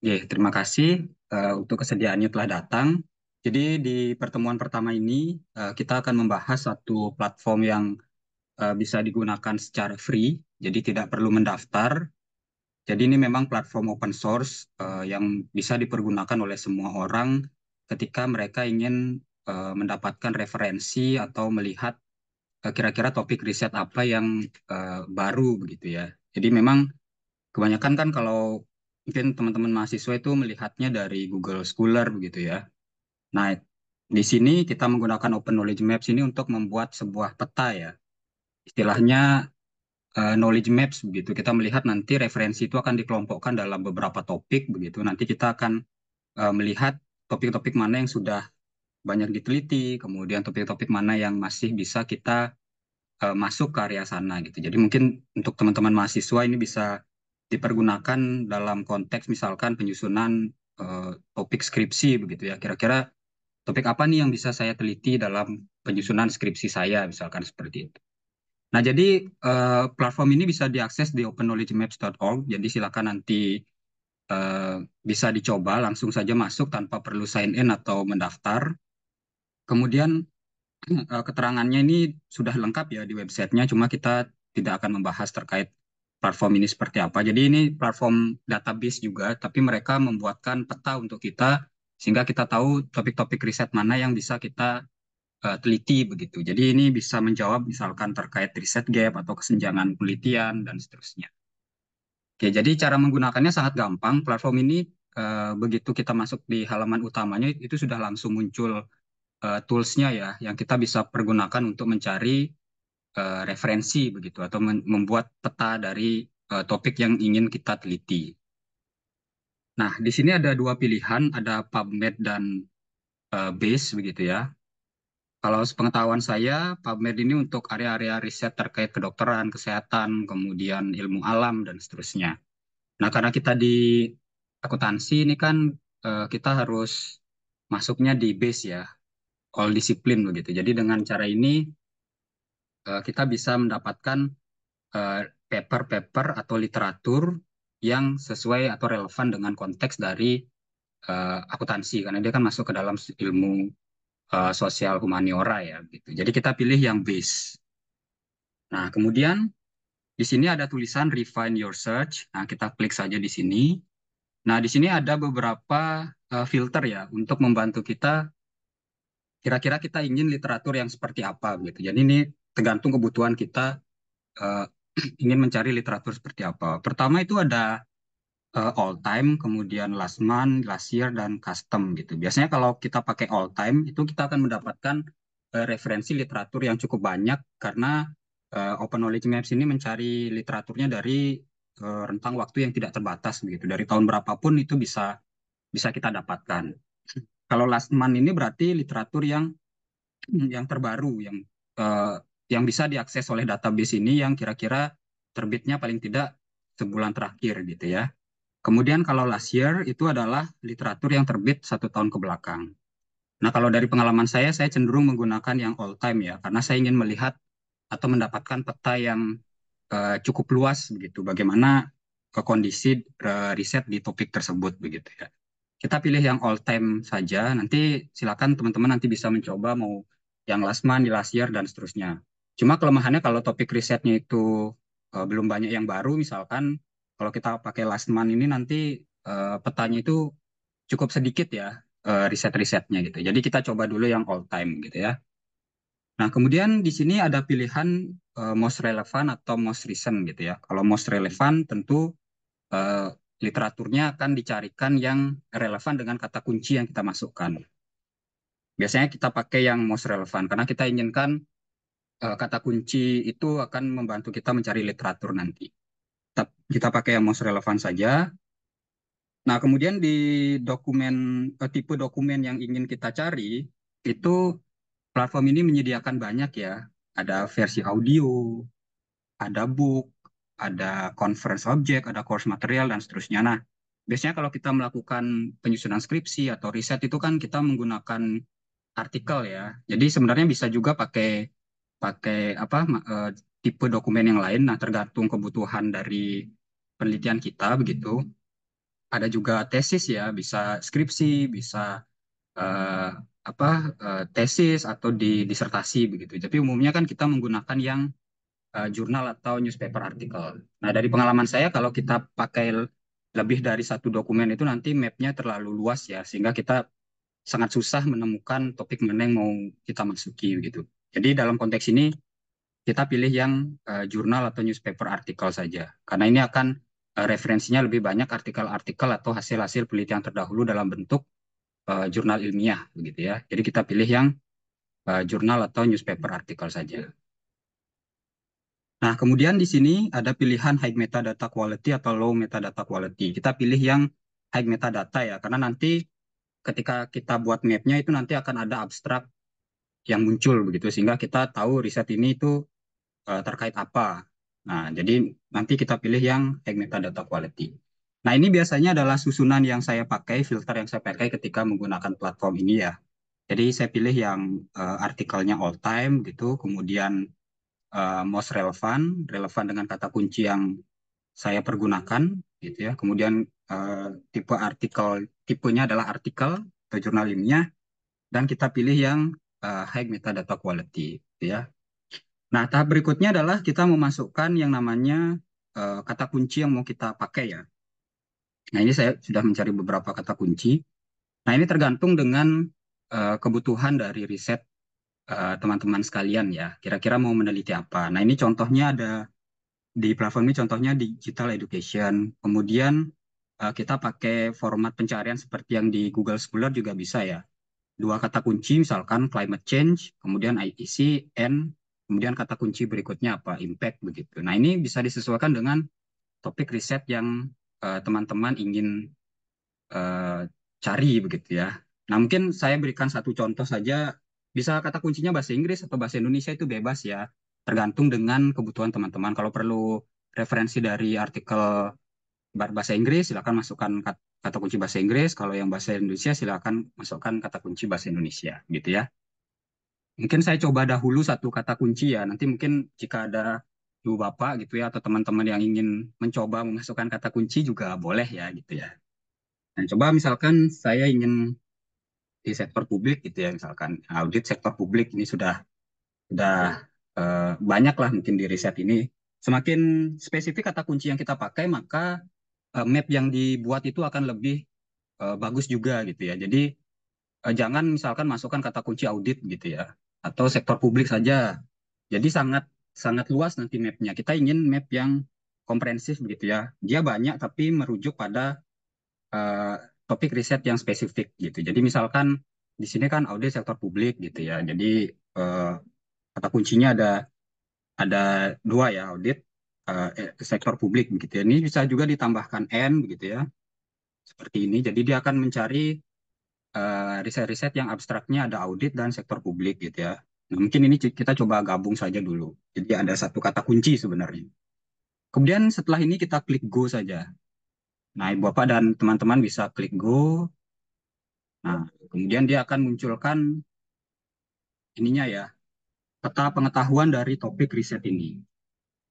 Ya, terima kasih uh, untuk kesediaannya telah datang. Jadi di pertemuan pertama ini uh, kita akan membahas satu platform yang uh, bisa digunakan secara free, jadi tidak perlu mendaftar. Jadi ini memang platform open source yang bisa dipergunakan oleh semua orang ketika mereka ingin mendapatkan referensi atau melihat kira-kira topik riset apa yang baru begitu ya. Jadi memang kebanyakan kan kalau mungkin teman-teman mahasiswa itu melihatnya dari Google Scholar begitu ya. Nah, di sini kita menggunakan Open Knowledge Maps ini untuk membuat sebuah peta ya. Istilahnya uh, knowledge maps begitu. Kita melihat nanti referensi itu akan dikelompokkan dalam beberapa topik begitu. Nanti kita akan uh, melihat topik-topik mana yang sudah banyak diteliti, kemudian topik-topik mana yang masih bisa kita uh, masuk ke area sana gitu. Jadi mungkin untuk teman-teman mahasiswa ini bisa dipergunakan dalam konteks misalkan penyusunan eh, topik skripsi begitu ya. Kira-kira topik apa nih yang bisa saya teliti dalam penyusunan skripsi saya misalkan seperti itu. Nah, jadi eh, platform ini bisa diakses di openknowledgemaps.org. Jadi silakan nanti eh, bisa dicoba langsung saja masuk tanpa perlu sign in atau mendaftar. Kemudian eh, keterangannya ini sudah lengkap ya di websitenya, cuma kita tidak akan membahas terkait platform ini seperti apa. Jadi ini platform database juga, tapi mereka membuatkan peta untuk kita sehingga kita tahu topik-topik riset mana yang bisa kita uh, teliti begitu. Jadi ini bisa menjawab misalkan terkait riset gap atau kesenjangan penelitian dan seterusnya. Oke, jadi cara menggunakannya sangat gampang. Platform ini uh, begitu kita masuk di halaman utamanya itu sudah langsung muncul uh, toolsnya ya, yang kita bisa pergunakan untuk mencari Eh, referensi begitu atau membuat peta dari uh, topik yang ingin kita teliti. Nah, di sini ada dua pilihan, ada PubMed dan uh, BASE begitu ya. Kalau sepengetahuan saya, PubMed ini untuk area-area riset terkait kedokteran, kesehatan, kemudian ilmu alam, dan seterusnya. Nah, karena kita di akuntansi ini kan uh, kita harus masuknya di BASE ya, all discipline begitu. Jadi dengan cara ini Eh, kita bisa mendapatkan eh, paper-paper uh, atau literatur yang sesuai atau relevan dengan konteks dari uh, akuntansi karena dia kan masuk ke dalam ilmu uh, sosial humaniora ya gitu. Jadi kita pilih yang base. Nah, kemudian di sini ada tulisan refine your search. Nah, kita klik saja di sini. Nah, di sini ada beberapa uh, filter ya untuk membantu kita kira-kira kita ingin literatur yang seperti apa gitu. Jadi ini tergantung kebutuhan kita uh, ingin mencari literatur seperti apa. Pertama itu ada uh, all time, kemudian last month, last year, dan custom gitu. Biasanya kalau kita pakai all time itu kita akan mendapatkan uh, referensi literatur yang cukup banyak karena uh, Open Knowledge Maps ini mencari literaturnya dari uh, rentang waktu yang tidak terbatas begitu. Dari tahun berapapun itu bisa bisa kita dapatkan. Kalau last month ini berarti literatur yang yang terbaru yang uh, yang bisa diakses oleh database ini yang kira-kira terbitnya paling tidak sebulan terakhir gitu ya. Kemudian kalau last year itu adalah literatur yang terbit satu tahun ke belakang. Nah kalau dari pengalaman saya, saya cenderung menggunakan yang all time ya, karena saya ingin melihat atau mendapatkan peta yang uh, cukup luas begitu, bagaimana ke kondisi uh, riset di topik tersebut begitu ya. Kita pilih yang all time saja, nanti silakan teman-teman nanti bisa mencoba mau yang last month, last year, dan seterusnya. Cuma kelemahannya kalau topik risetnya itu uh, belum banyak yang baru, misalkan kalau kita pakai last month ini nanti uh, petanya itu cukup sedikit ya uh, riset-risetnya gitu. Jadi kita coba dulu yang all time gitu ya. Nah, kemudian di sini ada pilihan uh, most relevant atau most recent gitu ya. Kalau most relevant tentu uh, literaturnya akan dicarikan yang relevan dengan kata kunci yang kita masukkan. Biasanya kita pakai yang most relevant karena kita inginkan Eh, kata kunci itu akan membantu kita mencari literatur nanti. Kita pakai yang most relevan saja. Nah, kemudian di dokumen eh, tipe dokumen yang ingin kita cari itu platform ini menyediakan banyak ya. Ada versi audio, ada book, ada conference object, ada course material dan seterusnya. Nah, biasanya kalau kita melakukan penyusunan skripsi atau riset itu kan kita menggunakan artikel ya. Jadi sebenarnya bisa juga pakai pakai apa eh, tipe dokumen yang lain. Nah, tergantung kebutuhan dari penelitian kita begitu. Ada juga tesis ya, bisa skripsi, bisa uh, apa uh, tesis atau di disertasi begitu. Tapi umumnya kan kita menggunakan yang uh, jurnal atau newspaper artikel. Nah, dari pengalaman saya kalau kita pakai lebih dari satu dokumen itu nanti mapnya terlalu luas ya, sehingga kita sangat susah menemukan topik mana yang mau kita masuki gitu. Jadi dalam konteks ini kita pilih yang uh, jurnal atau newspaper artikel saja karena ini akan uh, referensinya lebih banyak artikel-artikel atau hasil-hasil penelitian terdahulu dalam bentuk uh, jurnal ilmiah begitu ya. Jadi kita pilih yang uh, jurnal atau newspaper artikel saja. Nah, kemudian di sini ada pilihan high metadata quality atau low metadata quality. Kita pilih yang high metadata ya, karena nanti ketika kita buat mapnya itu nanti akan ada abstrak yang muncul begitu sehingga kita tahu riset ini itu uh, terkait apa. Nah, jadi nanti kita pilih yang tag metadata quality. Nah, ini biasanya adalah susunan yang saya pakai, filter yang saya pakai ketika menggunakan platform ini ya. Jadi saya pilih yang uh, artikelnya all time gitu, kemudian uh, most relevant, relevan dengan kata kunci yang saya pergunakan gitu ya. Kemudian uh, tipe artikel, tipenya adalah artikel atau jurnal ilmiah dan kita pilih yang uh, high metadata quality gitu ya. Nah, tahap berikutnya adalah kita memasukkan yang namanya uh, kata kunci yang mau kita pakai ya. Nah, ini saya sudah mencari beberapa kata kunci. Nah, ini tergantung dengan uh, kebutuhan dari riset teman-teman uh, sekalian ya. Kira-kira mau meneliti apa. Nah, ini contohnya ada di platform ini contohnya digital education. Kemudian uh, kita pakai format pencarian seperti yang di Google Scholar juga bisa ya dua kata kunci misalkan climate change, kemudian IPC, and kemudian kata kunci berikutnya apa impact begitu. Nah ini bisa disesuaikan dengan topik riset yang eh, teman-teman uh, ingin uh, cari begitu ya. Nah mungkin saya berikan satu contoh saja, bisa kata kuncinya bahasa Inggris atau bahasa Indonesia itu bebas ya, tergantung dengan kebutuhan teman-teman. Kalau perlu referensi dari artikel bahasa Inggris, silakan masukkan kata kunci bahasa Inggris, kalau yang bahasa Indonesia silakan masukkan kata kunci bahasa Indonesia gitu ya. Mungkin saya coba dahulu satu kata kunci ya, nanti mungkin jika ada ibu bapak gitu ya atau teman-teman yang ingin mencoba memasukkan kata kunci juga boleh ya gitu ya. Nah, coba misalkan saya ingin di sektor publik gitu ya misalkan audit sektor publik ini sudah sudah eh, banyak lah mungkin di riset ini semakin spesifik kata kunci yang kita pakai maka Eh, map yang dibuat itu akan lebih eh, bagus juga gitu ya. Jadi eh, jangan misalkan masukkan kata kunci audit gitu ya atau sektor publik saja. Jadi sangat sangat luas nanti mapnya. Kita ingin map yang komprehensif gitu ya. Dia banyak tapi merujuk pada uh, topik riset yang spesifik gitu. Jadi misalkan di sini kan audit sektor publik gitu ya. Jadi uh, kata kuncinya ada ada dua ya audit Eh, eh, sektor publik begitu ya. Ini bisa juga ditambahkan N begitu ya. Seperti ini. Jadi dia akan mencari eh, riset-riset uh, yang abstraknya ada audit dan sektor publik gitu ya. Nah, mungkin ini kita coba gabung saja dulu. Jadi ada satu kata kunci sebenarnya. Kemudian setelah ini kita klik go saja. Nah, Ibu Bapak dan teman-teman bisa klik go. Nah, kemudian dia akan munculkan ininya ya, peta pengetahuan dari topik riset ini.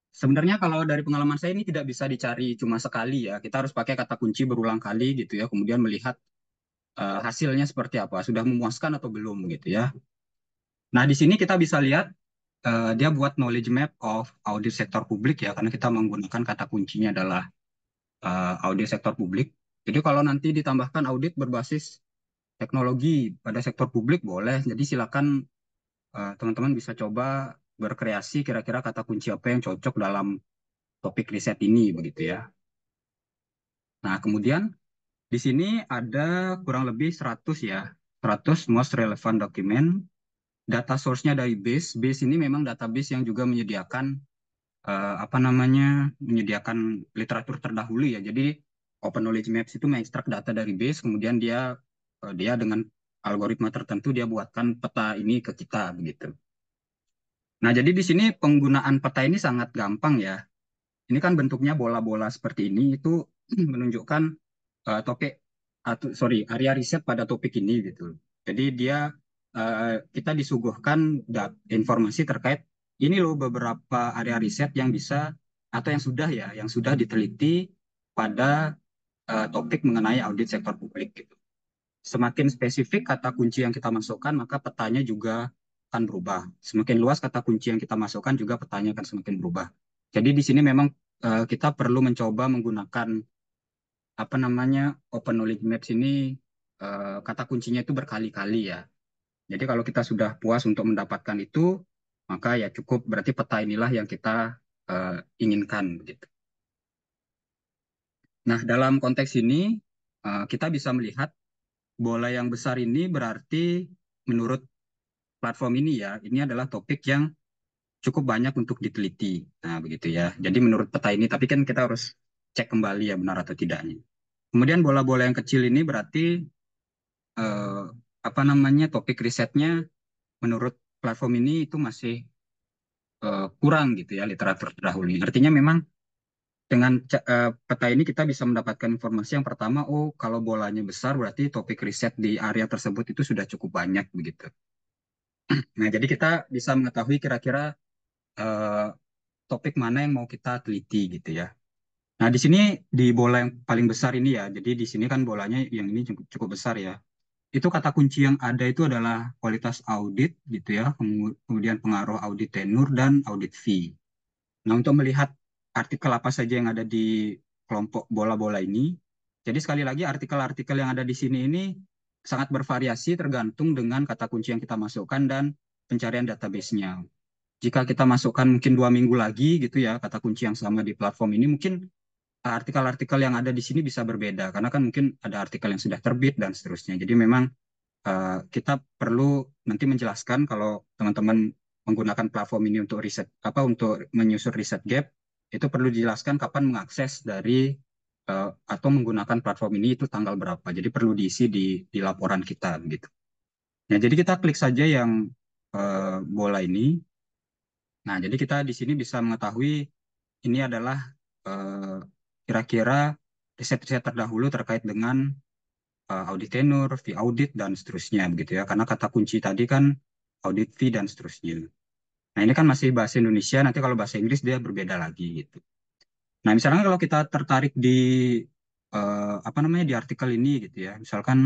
Sebenarnya kalau dari pengalaman saya ini tidak bisa dicari cuma sekali ya. Kita harus pakai kata kunci berulang kali gitu ya, kemudian melihat uh, hasilnya seperti apa, sudah memuaskan atau belum gitu ya. Nah, di sini kita bisa lihat uh, dia buat knowledge map of audit sektor publik ya, karena kita menggunakan kata kuncinya adalah uh, audit sektor publik. Jadi kalau nanti ditambahkan audit berbasis teknologi pada sektor publik boleh. Jadi silakan teman-teman uh, teman -teman bisa coba berkreasi kira-kira kata kunci apa yang cocok dalam topik riset ini begitu ya. Nah, kemudian di sini ada kurang lebih 100 ya, 100 most relevant document. Data source-nya dari base. Base ini memang database yang juga menyediakan uh, apa namanya? menyediakan literatur terdahulu ya. Jadi Open Knowledge Maps itu mengekstrak data dari base kemudian dia eh, dia dengan algoritma tertentu dia buatkan peta ini ke kita begitu. Nah, jadi di sini penggunaan peta ini sangat gampang ya. Ini kan bentuknya bola-bola seperti ini itu menunjukkan uh, topik atau uh, sorry area riset pada topik ini gitu. Jadi dia uh, kita disuguhkan informasi terkait ini loh beberapa area riset yang bisa atau yang sudah ya, yang sudah diteliti pada uh, topik mengenai audit sektor publik gitu. Semakin spesifik kata kunci yang kita masukkan, maka petanya juga akan berubah. Semakin luas kata kunci yang kita masukkan juga petanya akan semakin berubah. Jadi di sini memang uh, kita perlu mencoba menggunakan apa namanya Open Knowledge Maps ini uh, kata kuncinya itu berkali-kali ya. Jadi kalau kita sudah puas untuk mendapatkan itu, maka ya cukup berarti peta inilah yang kita uh, inginkan begitu. Nah, dalam konteks ini uh, kita bisa melihat bola yang besar ini berarti menurut platform ini ya, ini adalah topik yang cukup banyak untuk diteliti. Nah, begitu ya. Jadi menurut peta ini, tapi kan kita harus cek kembali ya benar atau tidaknya. Kemudian bola-bola yang kecil ini berarti eh, apa namanya topik risetnya menurut platform ini itu masih eh, kurang gitu ya literatur terdahulu. Artinya memang dengan eh, peta ini kita bisa mendapatkan informasi yang pertama, oh kalau bolanya besar berarti topik riset di area tersebut itu sudah cukup banyak begitu. Nah, jadi kita bisa mengetahui kira-kira uh, topik mana yang mau kita teliti gitu ya. Nah, di sini di bola yang paling besar ini ya, jadi di sini kan bolanya yang ini cukup, cukup besar ya. Itu kata kunci yang ada itu adalah kualitas audit gitu ya, kemudian pengaruh audit tenur dan audit fee. Nah, untuk melihat artikel apa saja yang ada di kelompok bola-bola ini, jadi sekali lagi artikel-artikel yang ada di sini ini sangat bervariasi tergantung dengan kata kunci yang kita masukkan dan pencarian database-nya. Jika kita masukkan mungkin dua minggu lagi gitu ya kata kunci yang sama di platform ini mungkin artikel-artikel yang ada di sini bisa berbeda karena kan mungkin ada artikel yang sudah terbit dan seterusnya. Jadi memang uh, kita perlu nanti menjelaskan kalau teman-teman menggunakan platform ini untuk riset apa untuk menyusur riset gap itu perlu dijelaskan kapan mengakses dari Eh, atau menggunakan platform ini itu tanggal berapa. Jadi perlu diisi di, di laporan kita gitu. Nah, jadi kita klik saja yang uh, bola ini. Nah, jadi kita di sini bisa mengetahui ini adalah eh, kira-kira uh, riset-riset terdahulu terkait dengan uh, audit tenor, fee audit, dan seterusnya begitu ya. Karena kata kunci tadi kan audit fee dan seterusnya. Nah, ini kan masih bahasa Indonesia, nanti kalau bahasa Inggris dia berbeda lagi gitu. Nah, misalkan kalau kita tertarik di uh, apa namanya di artikel ini gitu ya, misalkan,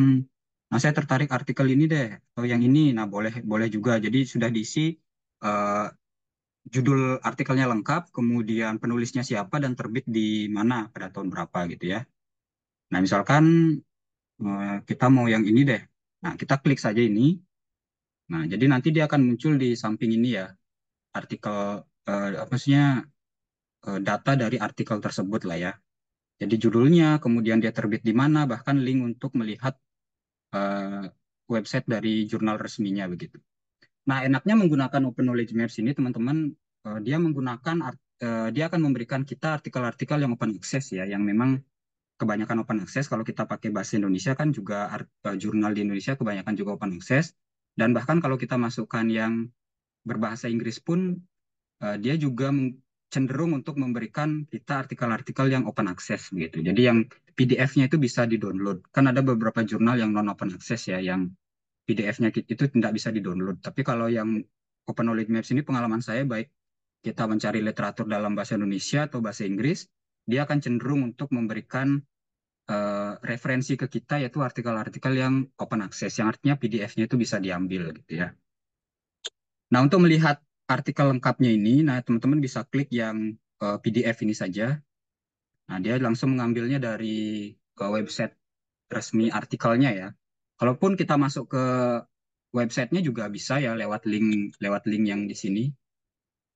nah saya tertarik artikel ini deh atau yang ini, nah boleh boleh juga. Jadi sudah diisi uh, judul artikelnya lengkap, kemudian penulisnya siapa dan terbit di mana pada tahun berapa gitu ya. Nah, misalkan uh, kita mau yang ini deh. Nah, kita klik saja ini. Nah, jadi nanti dia akan muncul di samping ini ya artikel uh, apa sih Eh, data dari artikel tersebut lah ya. Jadi judulnya, kemudian dia terbit di mana, bahkan link untuk melihat eh, website dari jurnal resminya begitu. Nah enaknya menggunakan Open Knowledge Maps ini teman-teman, eh, dia menggunakan dia akan memberikan kita artikel-artikel yang open access ya, yang memang kebanyakan open access. Kalau kita pakai bahasa Indonesia kan juga jurnal di Indonesia kebanyakan juga open access. Dan bahkan kalau kita masukkan yang berbahasa Inggris pun, dia juga cenderung untuk memberikan kita artikel-artikel yang open access gitu. Jadi yang PDF-nya itu bisa di-download. Kan ada beberapa jurnal yang non open access ya yang PDF-nya itu tidak bisa di-download. Tapi kalau yang Open Knowledge Maps ini pengalaman saya baik kita mencari literatur dalam bahasa Indonesia atau bahasa Inggris, dia akan cenderung untuk memberikan uh, referensi ke kita yaitu artikel-artikel yang open access yang artinya PDF-nya itu bisa diambil gitu ya. Nah, untuk melihat artikel lengkapnya ini, nah teman-teman bisa klik yang uh, eh, PDF ini saja. Nah, dia langsung mengambilnya dari ke website resmi artikelnya ya. Kalaupun kita masuk ke websitenya juga bisa ya lewat link lewat link yang di sini.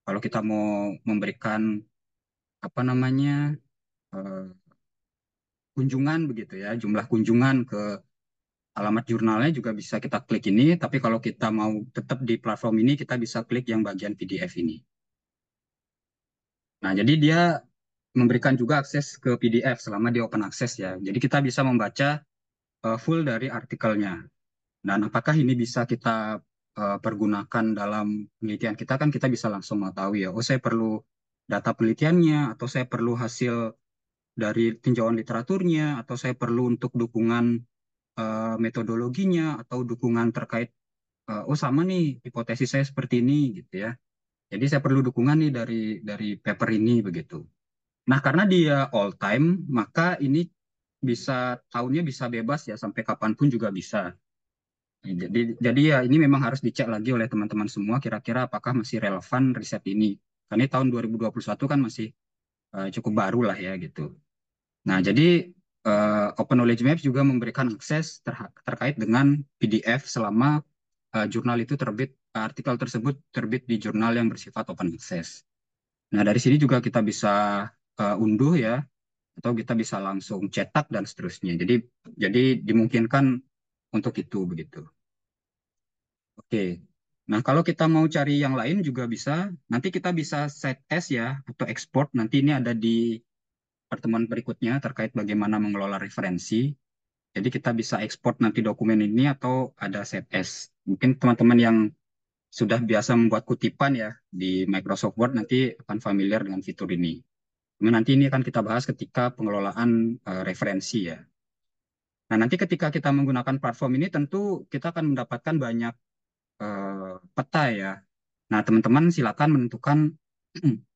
Kalau kita mau memberikan apa namanya uh, kunjungan begitu ya, jumlah kunjungan ke alamat jurnalnya juga bisa kita klik ini, tapi kalau kita mau tetap di platform ini, kita bisa klik yang bagian PDF ini. Nah, jadi dia memberikan juga akses ke PDF selama dia open access ya. Jadi kita bisa membaca uh, full dari artikelnya. Dan apakah ini bisa kita uh, pergunakan dalam penelitian kita kan kita bisa langsung mengetahui ya. Oh saya perlu data penelitiannya atau saya perlu hasil dari tinjauan literaturnya atau saya perlu untuk dukungan Eh, metodologinya atau dukungan terkait uh, oh sama nih hipotesis saya seperti ini gitu ya. Jadi saya perlu dukungan nih dari dari paper ini begitu. Nah, karena dia all time, maka ini bisa tahunnya bisa bebas ya sampai kapanpun juga bisa. Jadi jadi ya ini memang harus dicek lagi oleh teman-teman semua kira-kira apakah masih relevan riset ini. Karena tahun 2021 kan masih uh, cukup baru lah ya gitu. Nah, jadi uh, Open Knowledge Maps juga memberikan akses terkait dengan PDF selama uh, jurnal itu terbit artikel tersebut terbit di jurnal yang bersifat open access. Nah dari sini juga kita bisa uh, unduh ya atau kita bisa langsung cetak dan seterusnya. Jadi jadi dimungkinkan untuk itu begitu. Oke. Nah, kalau kita mau cari yang lain juga bisa. Nanti kita bisa set as ya atau export. Nanti ini ada di pertemuan berikutnya terkait bagaimana mengelola referensi. Jadi kita bisa ekspor nanti dokumen ini atau ada ZS. Mungkin teman-teman yang sudah biasa membuat kutipan ya di Microsoft Word nanti akan familiar dengan fitur ini. Kemudian nanti ini akan kita bahas ketika pengelolaan uh, referensi ya. Nah nanti ketika kita menggunakan platform ini tentu kita akan mendapatkan banyak uh, peta ya. Nah teman-teman silakan menentukan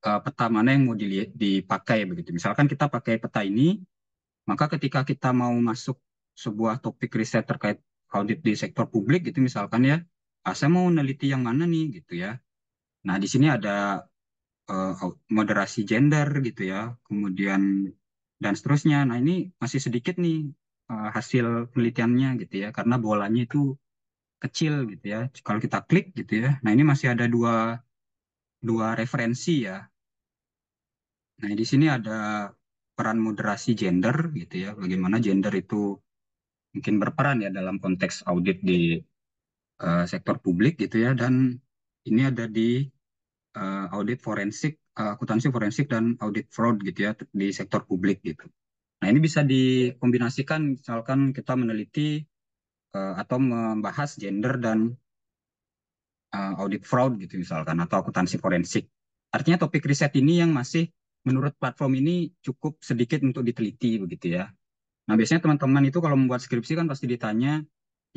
Eh, peta mana yang mau dipakai begitu. Misalkan kita pakai peta ini, maka ketika kita mau masuk sebuah topik riset terkait audit di sektor publik gitu misalkan ya, ah, saya mau neliti yang mana nih gitu ya. Nah di sini ada uh, moderasi gender gitu ya, kemudian dan seterusnya. Nah ini masih sedikit nih eh, hasil penelitiannya gitu ya, karena bolanya itu kecil gitu ya. Kalau kita klik gitu ya, nah ini masih ada dua dua referensi ya. Nah, di sini ada peran moderasi gender gitu ya. Bagaimana gender itu mungkin berperan ya dalam konteks audit di uh, sektor publik gitu ya dan ini ada di uh, audit forensik, uh, akuntansi forensik dan audit fraud gitu ya di sektor publik gitu. Nah, ini bisa dikombinasikan misalkan kita meneliti uh, atau membahas gender dan uh, audit fraud gitu misalkan atau akuntansi forensik. Artinya topik riset ini yang masih menurut platform ini cukup sedikit untuk diteliti begitu ya. Nah biasanya teman-teman itu kalau membuat skripsi kan pasti ditanya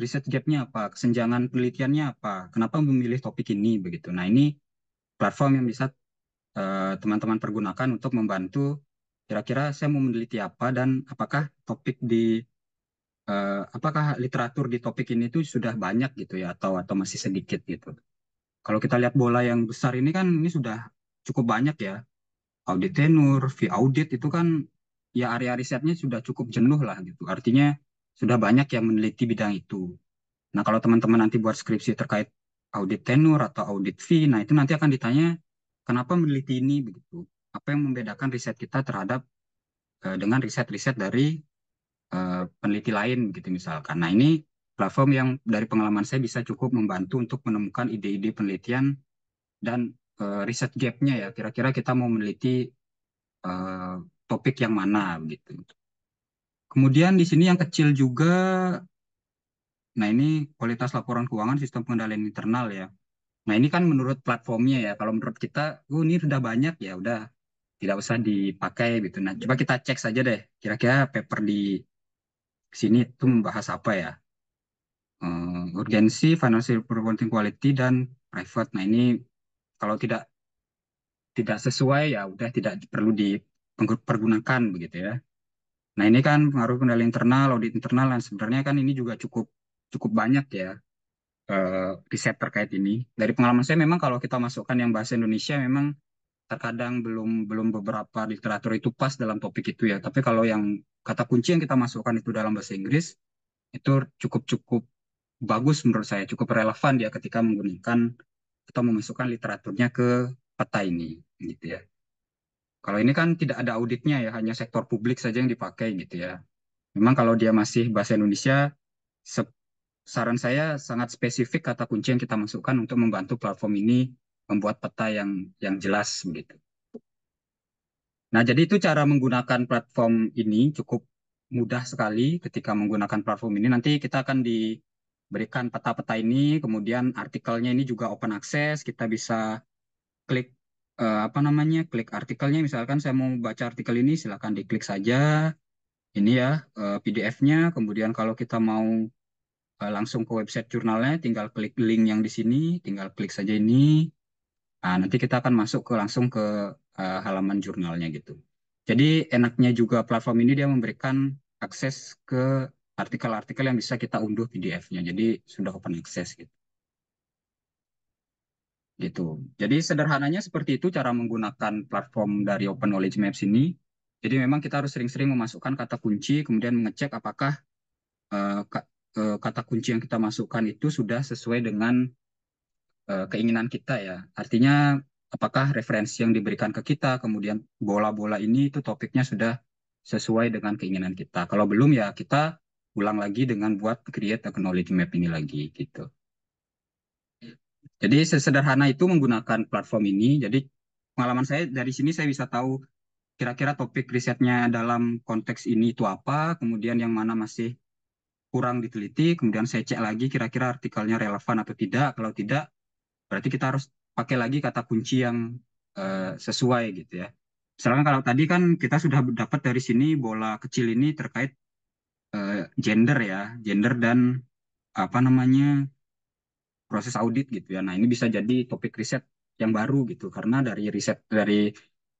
riset gapnya apa, kesenjangan penelitiannya apa, kenapa memilih topik ini begitu. Nah ini platform yang bisa eh, teman-teman uh, teman -teman pergunakan untuk membantu kira-kira saya mau meneliti apa dan apakah topik di uh, apakah literatur di topik ini itu sudah banyak gitu ya atau atau masih sedikit gitu. Kalau kita lihat bola yang besar ini kan ini sudah cukup banyak ya. Audit tenur, fee audit itu kan ya area risetnya sudah cukup jenuh lah gitu. Artinya sudah banyak yang meneliti bidang itu. Nah, kalau teman-teman nanti buat skripsi terkait audit tenur atau audit fee, nah itu nanti akan ditanya kenapa meneliti ini begitu. Apa yang membedakan riset kita terhadap eh, dengan riset-riset dari Eh, peneliti lain gitu misalkan. Nah ini platform yang dari pengalaman saya bisa cukup membantu untuk menemukan ide-ide penelitian dan uh, eh, riset gapnya ya. Kira-kira kita mau meneliti uh, topik yang mana gitu. Kemudian di sini yang kecil juga, nah ini kualitas laporan keuangan sistem pengendalian internal ya. Nah ini kan menurut platformnya ya. Kalau menurut kita, oh ini sudah banyak ya, udah tidak usah dipakai gitu. Nah coba kita cek saja deh, kira-kira paper di sini itu membahas apa ya? Uh, urgensi, financial reporting quality, dan private. Nah ini kalau tidak tidak sesuai ya udah tidak perlu dipergunakan begitu ya. Nah ini kan pengaruh kendali internal, audit internal, dan sebenarnya kan ini juga cukup cukup banyak ya uh, riset terkait ini. Dari pengalaman saya memang kalau kita masukkan yang bahasa Indonesia memang terkadang belum belum beberapa literatur itu pas dalam topik itu ya. Tapi kalau yang kata kunci yang kita masukkan itu dalam bahasa Inggris itu cukup-cukup bagus menurut saya, cukup relevan dia ketika menggunakan atau memasukkan literaturnya ke peta ini gitu ya. Kalau ini kan tidak ada auditnya ya, hanya sektor publik saja yang dipakai gitu ya. Memang kalau dia masih bahasa Indonesia saran saya sangat spesifik kata kunci yang kita masukkan untuk membantu platform ini membuat peta yang yang jelas begitu. Nah, jadi itu cara menggunakan platform ini cukup mudah sekali ketika menggunakan platform ini. Nanti kita akan diberikan peta-peta ini, kemudian artikelnya ini juga open access, kita bisa klik eh, apa namanya? klik artikelnya misalkan saya mau baca artikel ini silakan diklik saja. Ini ya eh, PDF-nya, kemudian kalau kita mau eh, langsung ke website jurnalnya tinggal klik link yang di sini, tinggal klik saja ini. Nah, nanti kita akan masuk ke langsung ke uh, halaman jurnalnya gitu. Jadi enaknya juga platform ini dia memberikan akses ke artikel-artikel yang bisa kita unduh PDF-nya. Jadi sudah open access gitu. Gitu. Jadi sederhananya seperti itu cara menggunakan platform dari Open Knowledge Maps ini. Jadi memang kita harus sering-sering memasukkan kata kunci, kemudian mengecek apakah uh, kata kunci yang kita masukkan itu sudah sesuai dengan Eh, keinginan kita ya. Artinya apakah referensi yang diberikan ke kita, kemudian bola-bola ini itu topiknya sudah sesuai dengan keinginan kita. Kalau belum ya kita ulang lagi dengan buat create technology knowledge map ini lagi gitu. Jadi sesederhana itu menggunakan platform ini. Jadi pengalaman saya dari sini saya bisa tahu kira-kira topik risetnya dalam konteks ini itu apa, kemudian yang mana masih kurang diteliti, kemudian saya cek lagi kira-kira artikelnya relevan atau tidak. Kalau tidak, berarti kita harus pakai lagi kata kunci yang uh, sesuai gitu ya. Misalkan kalau tadi kan kita sudah dapat dari sini bola kecil ini terkait uh, gender ya, gender dan apa namanya proses audit gitu ya. Nah ini bisa jadi topik riset yang baru gitu karena dari riset dari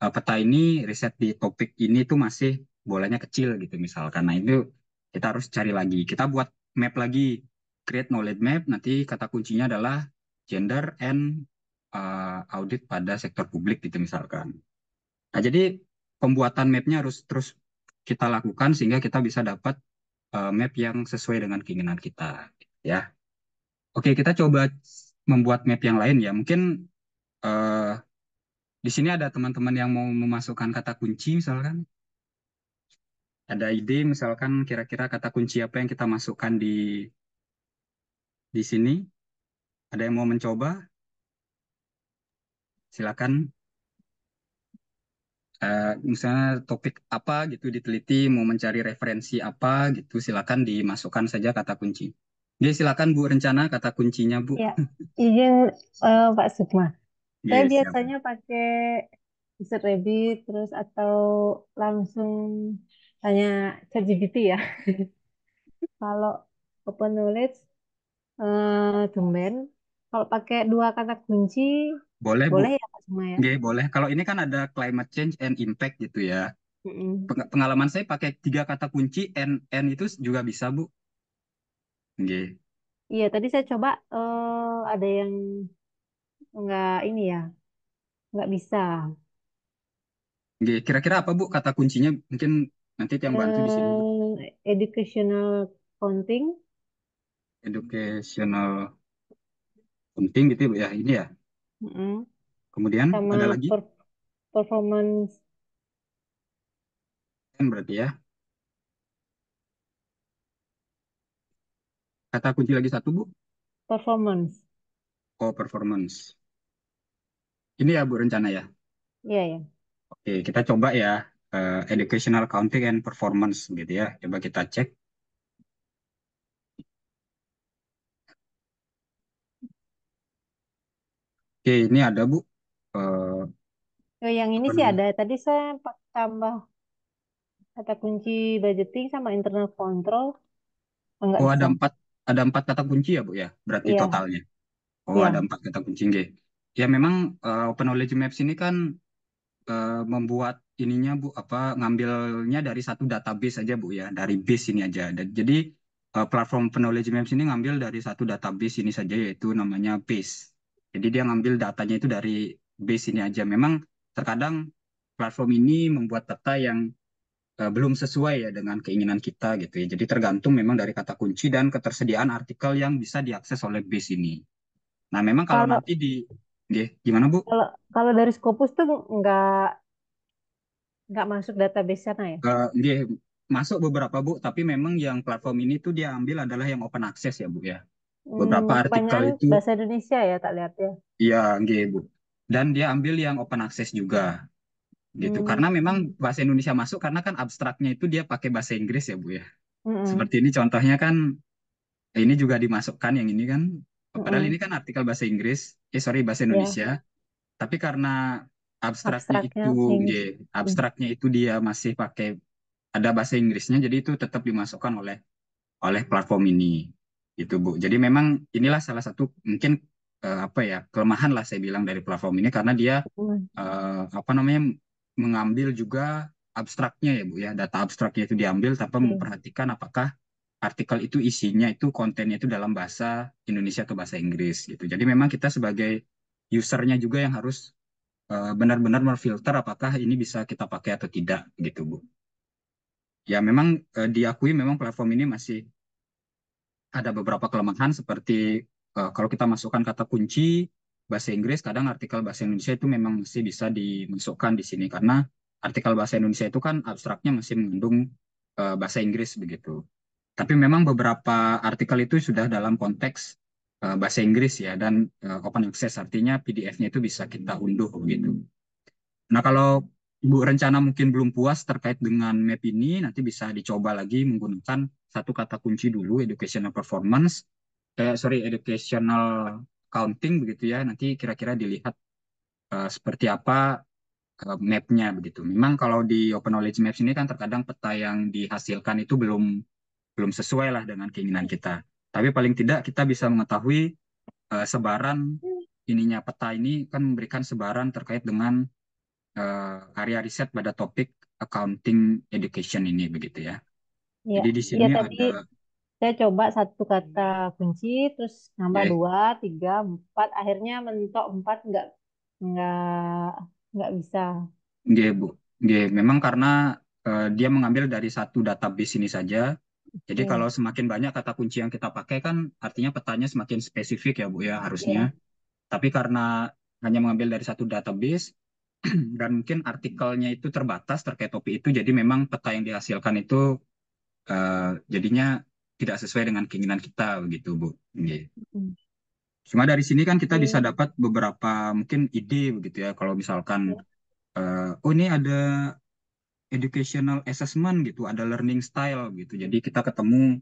uh, peta ini riset di topik ini tuh masih bolanya kecil gitu misalkan. Nah itu kita harus cari lagi. Kita buat map lagi, create knowledge map. Nanti kata kuncinya adalah gender and uh, audit pada sektor publik gitu misalkan. Nah, jadi pembuatan mapnya harus terus kita lakukan sehingga kita bisa dapat uh, map yang sesuai dengan keinginan kita ya. Oke, kita coba membuat map yang lain ya. Mungkin uh, di sini ada teman-teman yang mau memasukkan kata kunci misalkan. Ada ide misalkan kira-kira kata kunci apa yang kita masukkan di di sini? Ada yang mau mencoba? Silakan. Uh, misalnya topik apa gitu diteliti, mau mencari referensi apa gitu, silakan dimasukkan saja kata kunci. Jadi silakan Bu Rencana kata kuncinya Bu. Ya, izin uh, Pak Sukma. Yes, iya, Saya biasanya siap. pakai ready terus atau langsung tanya GPT ya. Kalau open knowledge uh, eh, domain kalau pakai dua kata kunci, boleh, Bu. boleh ya Pak ya? boleh. Kalau ini kan ada climate change and impact gitu ya. Mm-mm. Pengalaman saya pakai tiga kata kunci, and, and itu juga bisa, Bu. Nggih. Iya, tadi saya coba eh, ada yang nggak ini ya, nggak bisa. Nggih, kira-kira apa, Bu, kata kuncinya? Mungkin nanti yang bantu di sini, Bu. Eh, educational counting, Educational penting gitu ya Bu, ya, ini ya. Kemudian Sama ada lagi performance kan berarti ya. Kata kunci lagi satu Bu. performance. Oh, performance. Ini ya Bu rencana ya. Iya ya. Oke, kita coba ya. uh, educational Accounting and Performance gitu ya. Coba kita cek. Oke, ini ada Bu. Eh, oh, yang ini sih ada. Tadi saya pak- tambah kata kunci budgeting sama internal control. Oh, Oh, ada empat, ada empat kata kunci ya Bu ya. Berarti yeah. totalnya. Oh, iya. ada empat kata kunci nggih. Ya memang uh, Open Knowledge Maps ini kan uh, membuat ininya Bu apa ngambilnya dari satu database aja Bu ya, dari base ini aja. Dan jadi uh, platform Open Knowledge Maps ini ngambil dari satu database ini saja yaitu namanya base. Jadi dia ngambil datanya itu dari base ini aja. Memang terkadang platform ini membuat peta yang uh, belum sesuai ya dengan keinginan kita gitu ya. Jadi tergantung memang dari kata kunci dan ketersediaan artikel yang bisa diakses oleh base ini. Nah, memang kalau, kalau nanti di yeah, gimana Bu? Kalau kalau dari Scopus tuh nggak nggak masuk database sana ya? Uh, eh, yeah, masuk beberapa Bu, tapi memang yang platform ini tuh dia ambil adalah yang open access ya Bu ya. Beberapa hmm, artikel itu bahasa Indonesia ya tak lihat ya. Iya, nggih, Bu. Dan dia ambil yang open access juga. Gitu. Hmm. Karena memang bahasa Indonesia masuk karena kan abstraknya itu dia pakai bahasa Inggris ya, Bu ya. Hmm. Seperti ini contohnya kan ini juga dimasukkan yang ini kan. Padahal hmm. ini kan artikel bahasa Inggris, eh sorry bahasa iya. Indonesia. Yeah. Tapi karena abstraknya, abstraknya itu, ya, abstraknya itu dia masih pakai ada bahasa Inggrisnya, jadi itu tetap dimasukkan oleh oleh platform ini. Itu Bu. Jadi memang inilah salah satu mungkin uh, apa ya kelemahan lah saya bilang dari platform ini karena dia uh, apa namanya mengambil juga abstraknya ya Bu ya data abstraknya itu diambil tanpa hmm. memperhatikan apakah artikel itu isinya itu kontennya itu dalam bahasa Indonesia atau bahasa Inggris gitu. Jadi memang kita sebagai usernya juga yang harus eh, benar-benar uh, memfilter apakah ini bisa kita pakai atau tidak gitu Bu. Ya memang uh, diakui memang platform ini masih ada beberapa kelemahan seperti uh, kalau kita masukkan kata kunci bahasa Inggris kadang artikel bahasa Indonesia itu memang masih bisa dimasukkan di sini karena artikel bahasa Indonesia itu kan abstraknya masih mengandung uh, bahasa Inggris begitu. Tapi memang beberapa artikel itu sudah dalam konteks uh, bahasa Inggris ya dan uh, open access artinya PDF-nya itu bisa kita unduh begitu. Nah, kalau Ibu Rencana mungkin belum puas terkait dengan map ini, nanti bisa dicoba lagi menggunakan satu kata kunci dulu, educational performance, eh, sorry, educational counting begitu ya, nanti kira-kira dilihat uh, seperti apa uh, mapnya begitu. Memang kalau di Open Knowledge Maps ini kan terkadang peta yang dihasilkan itu belum belum sesuai lah dengan keinginan kita. Tapi paling tidak kita bisa mengetahui uh, sebaran ininya peta ini kan memberikan sebaran terkait dengan uh, karya riset pada topik accounting education ini begitu ya. ya Jadi di iya, sini ya, tadi ada saya coba satu kata kunci terus nambah ya. dua tiga empat akhirnya mentok empat nggak nggak nggak bisa. Iya bu, iya memang karena uh, dia mengambil dari satu database ini saja. Jadi iya. kalau semakin banyak kata kunci yang kita pakai kan artinya petanya semakin spesifik ya bu ya harusnya. Iya. Tapi karena hanya mengambil dari satu database, dan mungkin artikelnya itu terbatas terkait topik itu jadi memang peta yang dihasilkan itu uh, jadinya tidak sesuai dengan keinginan kita begitu Bu. Yeah. Cuma dari sini kan kita iya. bisa dapat beberapa mungkin ide begitu ya kalau misalkan uh, oh ini ada educational assessment gitu, ada learning style gitu. Jadi kita ketemu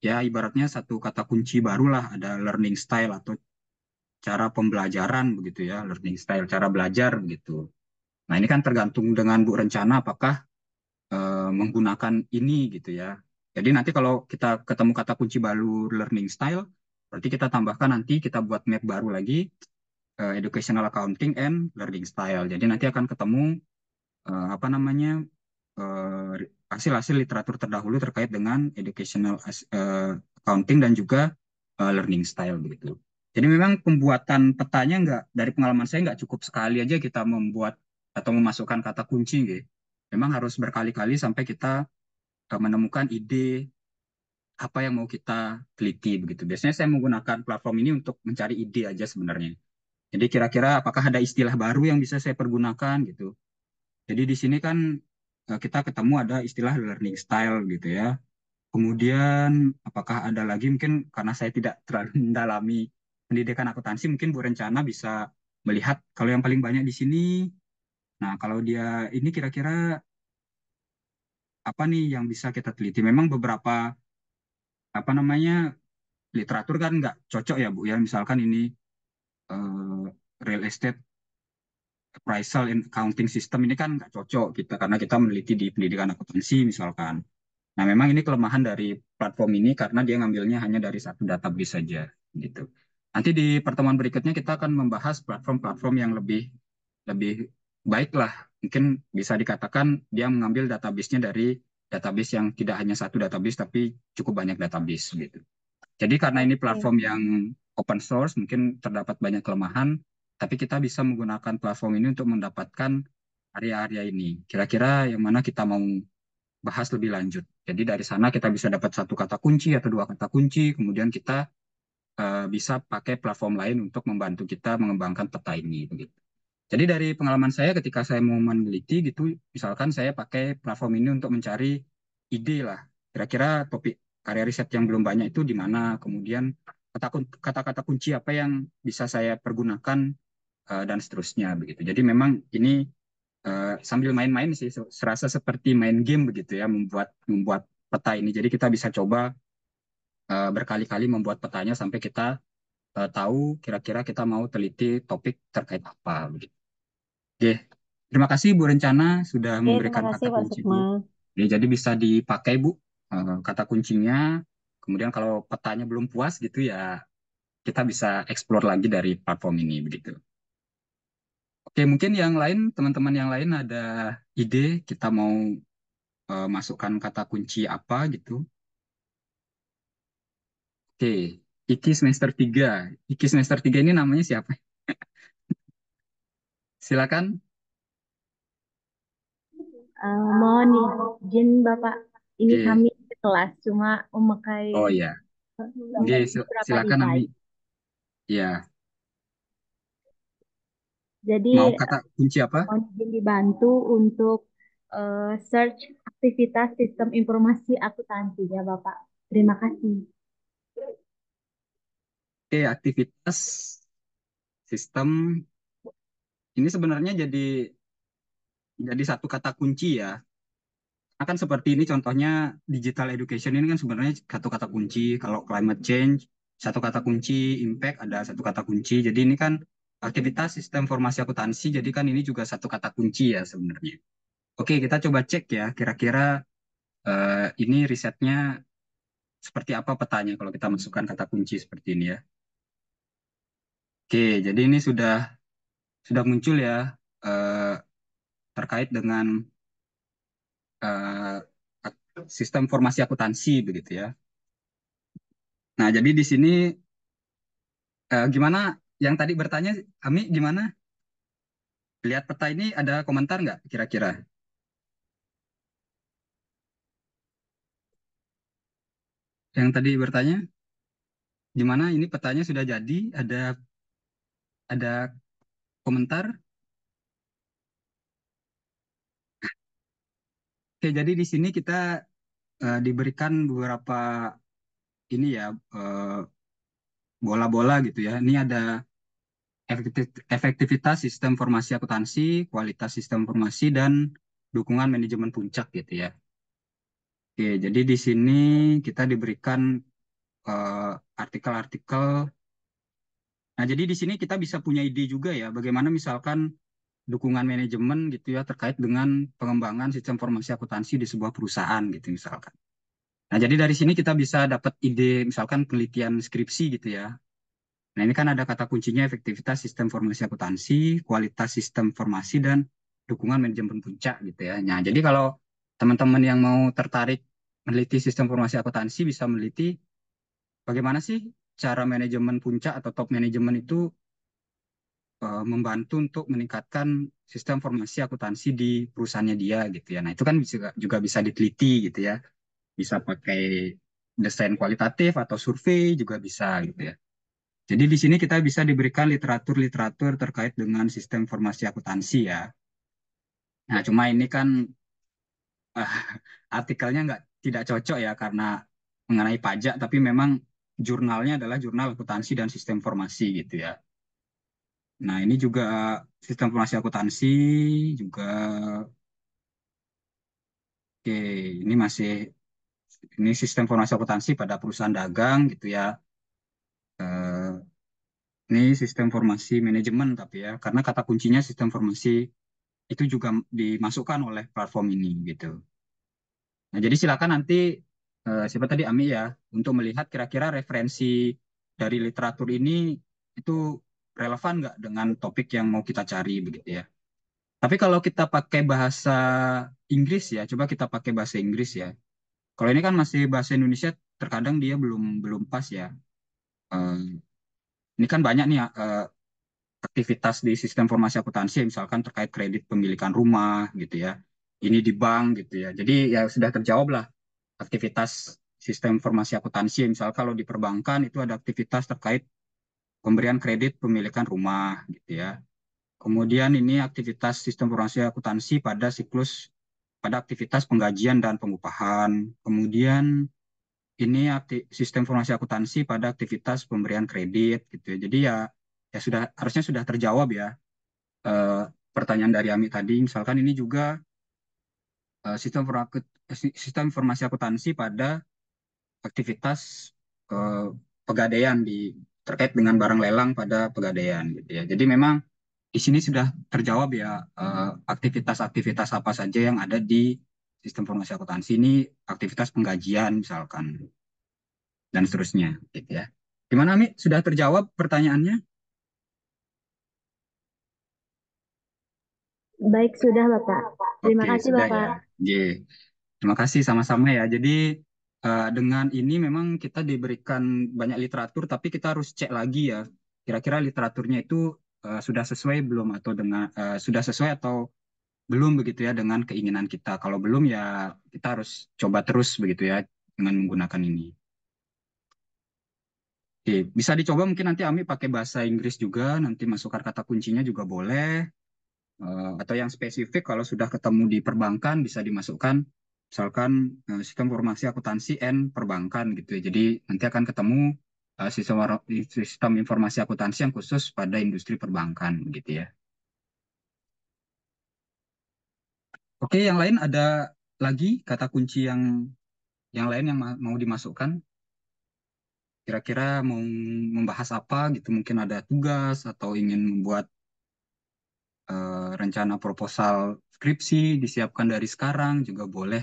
ya ibaratnya satu kata kunci barulah ada learning style atau cara pembelajaran begitu ya, learning style, cara belajar gitu. Nah ini kan tergantung dengan Bu Rencana apakah e, menggunakan ini gitu ya. Jadi nanti kalau kita ketemu kata kunci baru learning style, berarti kita tambahkan nanti kita buat map baru lagi e, educational accounting and learning style. Jadi nanti akan ketemu e, apa namanya hasil-hasil literatur terdahulu terkait dengan educational accounting dan juga learning style begitu. Jadi memang pembuatan petanya nggak dari pengalaman saya nggak cukup sekali aja kita membuat atau memasukkan kata kunci gitu. Ya. Memang harus berkali-kali sampai kita e, menemukan ide apa yang mau kita teliti begitu. Biasanya saya menggunakan platform ini untuk mencari ide aja sebenarnya. Jadi kira-kira apakah ada istilah baru yang bisa saya pergunakan gitu. Jadi di sini kan e, kita ketemu ada istilah learning style gitu ya. Kemudian apakah ada lagi mungkin karena saya tidak terlalu mendalami pendidikan akuntansi mungkin Bu Rencana bisa melihat kalau yang paling banyak di sini Nah, kalau dia ini kira-kira apa nih yang bisa kita teliti? Memang beberapa apa namanya literatur kan nggak cocok ya Bu ya. Misalkan ini uh, real estate appraisal and accounting system ini kan nggak cocok kita gitu, karena kita meneliti di pendidikan akuntansi misalkan. Nah, memang ini kelemahan dari platform ini karena dia ngambilnya hanya dari satu database saja gitu. Nanti di pertemuan berikutnya kita akan membahas platform-platform yang lebih lebih baiklah mungkin bisa dikatakan dia mengambil database-nya dari database yang tidak hanya satu database tapi cukup banyak database gitu. Jadi karena ini platform yang open source mungkin terdapat banyak kelemahan tapi kita bisa menggunakan platform ini untuk mendapatkan area-area ini. Kira-kira yang mana kita mau bahas lebih lanjut. Jadi dari sana kita bisa dapat satu kata kunci atau dua kata kunci, kemudian kita uh, bisa pakai platform lain untuk membantu kita mengembangkan peta ini. Begitu. Jadi dari pengalaman saya ketika saya mau meneliti gitu, misalkan saya pakai platform ini untuk mencari ide lah, kira-kira topik karya riset yang belum banyak itu di mana, kemudian kata-kata kunci apa yang bisa saya pergunakan eh, dan seterusnya begitu. Jadi memang ini eh, sambil main-main sih, serasa seperti main game begitu ya, membuat membuat peta ini. Jadi kita bisa coba eh, berkali-kali membuat petanya sampai kita tahu kira-kira kita mau teliti topik terkait apa begitu. Oke, terima kasih Bu Rencana sudah Oke, memberikan kasih kata Pak kunci. Sukma. Ya, jadi bisa dipakai Bu eh, kata kuncinya. Kemudian kalau petanya belum puas gitu ya kita bisa explore lagi dari platform ini begitu. Oke, mungkin yang lain teman-teman yang lain ada ide kita mau uh, masukkan kata kunci apa gitu. Oke, Iki semester 3. Iki semester 3 ini namanya siapa? Silakan. Uh, mohon izin Bapak, ini okay. kami di kelas cuma memakai Oh ya. Oke, sil silakan Ami. Ya. Jadi mau kata kunci apa? Mohon izin dibantu untuk uh, search aktivitas sistem informasi akuntansi ya Bapak. Terima kasih. Oke, aktivitas sistem ini sebenarnya jadi jadi satu kata kunci ya. Akan seperti ini contohnya digital education ini kan sebenarnya satu kata kunci. Kalau climate change satu kata kunci, impact ada satu kata kunci. Jadi ini kan aktivitas sistem formasi akuntansi. Jadi kan ini juga satu kata kunci ya sebenarnya. Oke, kita coba cek ya kira-kira uh, ini risetnya seperti apa petanya kalau kita masukkan kata kunci seperti ini ya. Oke, jadi ini sudah sudah muncul ya uh, terkait dengan uh, sistem formasi akuntansi begitu ya. Nah, jadi di sini uh, gimana yang tadi bertanya Ami gimana? Lihat peta ini ada komentar nggak kira-kira? Yang tadi bertanya gimana ini petanya sudah jadi ada ada komentar. Oke, jadi di sini kita uh, diberikan beberapa ini ya bola eh, bola-bola gitu ya. Ini ada efektivitas sistem formasi akuntansi, kualitas sistem formasi dan dukungan manajemen puncak gitu ya. Oke, jadi di sini kita diberikan eh, artikel-artikel uh, Nah, jadi di sini kita bisa punya ide juga ya bagaimana misalkan dukungan manajemen gitu ya terkait dengan pengembangan sistem formasi akuntansi di sebuah perusahaan gitu misalkan. Nah, jadi dari sini kita bisa dapat ide misalkan penelitian skripsi gitu ya. Nah, ini kan ada kata kuncinya efektivitas sistem formasi akuntansi, kualitas sistem formasi dan dukungan manajemen puncak gitu ya. Nah, jadi kalau teman-teman yang mau tertarik meneliti sistem formasi akuntansi bisa meneliti bagaimana sih cara manajemen puncak atau top manajemen itu uh, membantu untuk meningkatkan sistem formasi akuntansi di perusahaannya dia gitu ya. Nah, itu kan bisa, juga bisa diteliti gitu ya. Bisa pakai desain kualitatif atau survei juga bisa gitu ya. Jadi di sini kita bisa diberikan literatur-literatur terkait dengan sistem formasi akuntansi ya. Nah, cuma ini kan uh, artikelnya nggak tidak cocok ya karena mengenai pajak tapi memang jurnalnya adalah jurnal akuntansi dan sistem informasi gitu ya. Nah, ini juga sistem informasi akuntansi juga Oke, ini masih ini sistem informasi akuntansi pada perusahaan dagang gitu ya. Eh, ini sistem informasi manajemen tapi ya karena kata kuncinya sistem informasi itu juga dimasukkan oleh platform ini gitu. Nah, jadi silakan nanti Eh, siapa tadi Ami ya untuk melihat kira-kira referensi dari literatur ini itu relevan nggak dengan topik yang mau kita cari begitu ya. Tapi kalau kita pakai bahasa Inggris ya, coba kita pakai bahasa Inggris ya. Kalau ini kan masih bahasa Indonesia, terkadang dia belum belum pas ya. Eh, ini kan banyak nih ya, aktivitas di sistem formasi akuntansi, misalkan terkait kredit pemilikan rumah gitu ya. Ini di bank gitu ya. Jadi ya sudah terjawab lah aktivitas sistem informasi akuntansi. Misal kalau di perbankan itu ada aktivitas terkait pemberian kredit pemilikan rumah gitu ya. Kemudian ini aktivitas sistem informasi akuntansi pada siklus pada aktivitas penggajian dan pengupahan. Kemudian ini sistem informasi akuntansi pada aktivitas pemberian kredit gitu ya. Jadi ya ya sudah harusnya sudah terjawab ya e, pertanyaan dari Ami tadi. Misalkan ini juga Eh, sistem eh, sistem informasi akuntansi pada aktivitas uh, pegadaian di terkait dengan barang lelang pada pegadaian gitu ya. Jadi memang di sini sudah terjawab ya aktivitas-aktivitas uh, apa saja yang ada di sistem informasi akuntansi ini aktivitas penggajian misalkan dan seterusnya gitu ya. Gimana Ami sudah terjawab pertanyaannya? Baik, sudah Bapak. Terima ya. Oke, kasih sudah Bapak. ya. Yeah. Terima kasih sama-sama ya. Jadi uh, dengan ini memang kita diberikan banyak literatur, tapi kita harus cek lagi ya. Kira-kira literaturnya itu uh, sudah sesuai belum atau dengan uh, sudah sesuai atau belum begitu ya dengan keinginan kita. Kalau belum ya kita harus coba terus begitu ya dengan menggunakan ini. Oke, bisa dicoba mungkin nanti Ami pakai bahasa Inggris juga, nanti masukkan kata kuncinya juga boleh. Eh, atau yang spesifik kalau sudah ketemu di perbankan bisa dimasukkan misalkan eh, sistem informasi akuntansi N perbankan gitu ya. Jadi nanti akan ketemu eh, sistem sistem informasi akuntansi yang khusus pada industri perbankan gitu ya. Oke, yang lain ada lagi kata kunci yang yang lain yang mau dimasukkan? Kira-kira mau membahas apa gitu? Mungkin ada tugas atau ingin membuat uh, rencana proposal skripsi disiapkan dari sekarang juga boleh.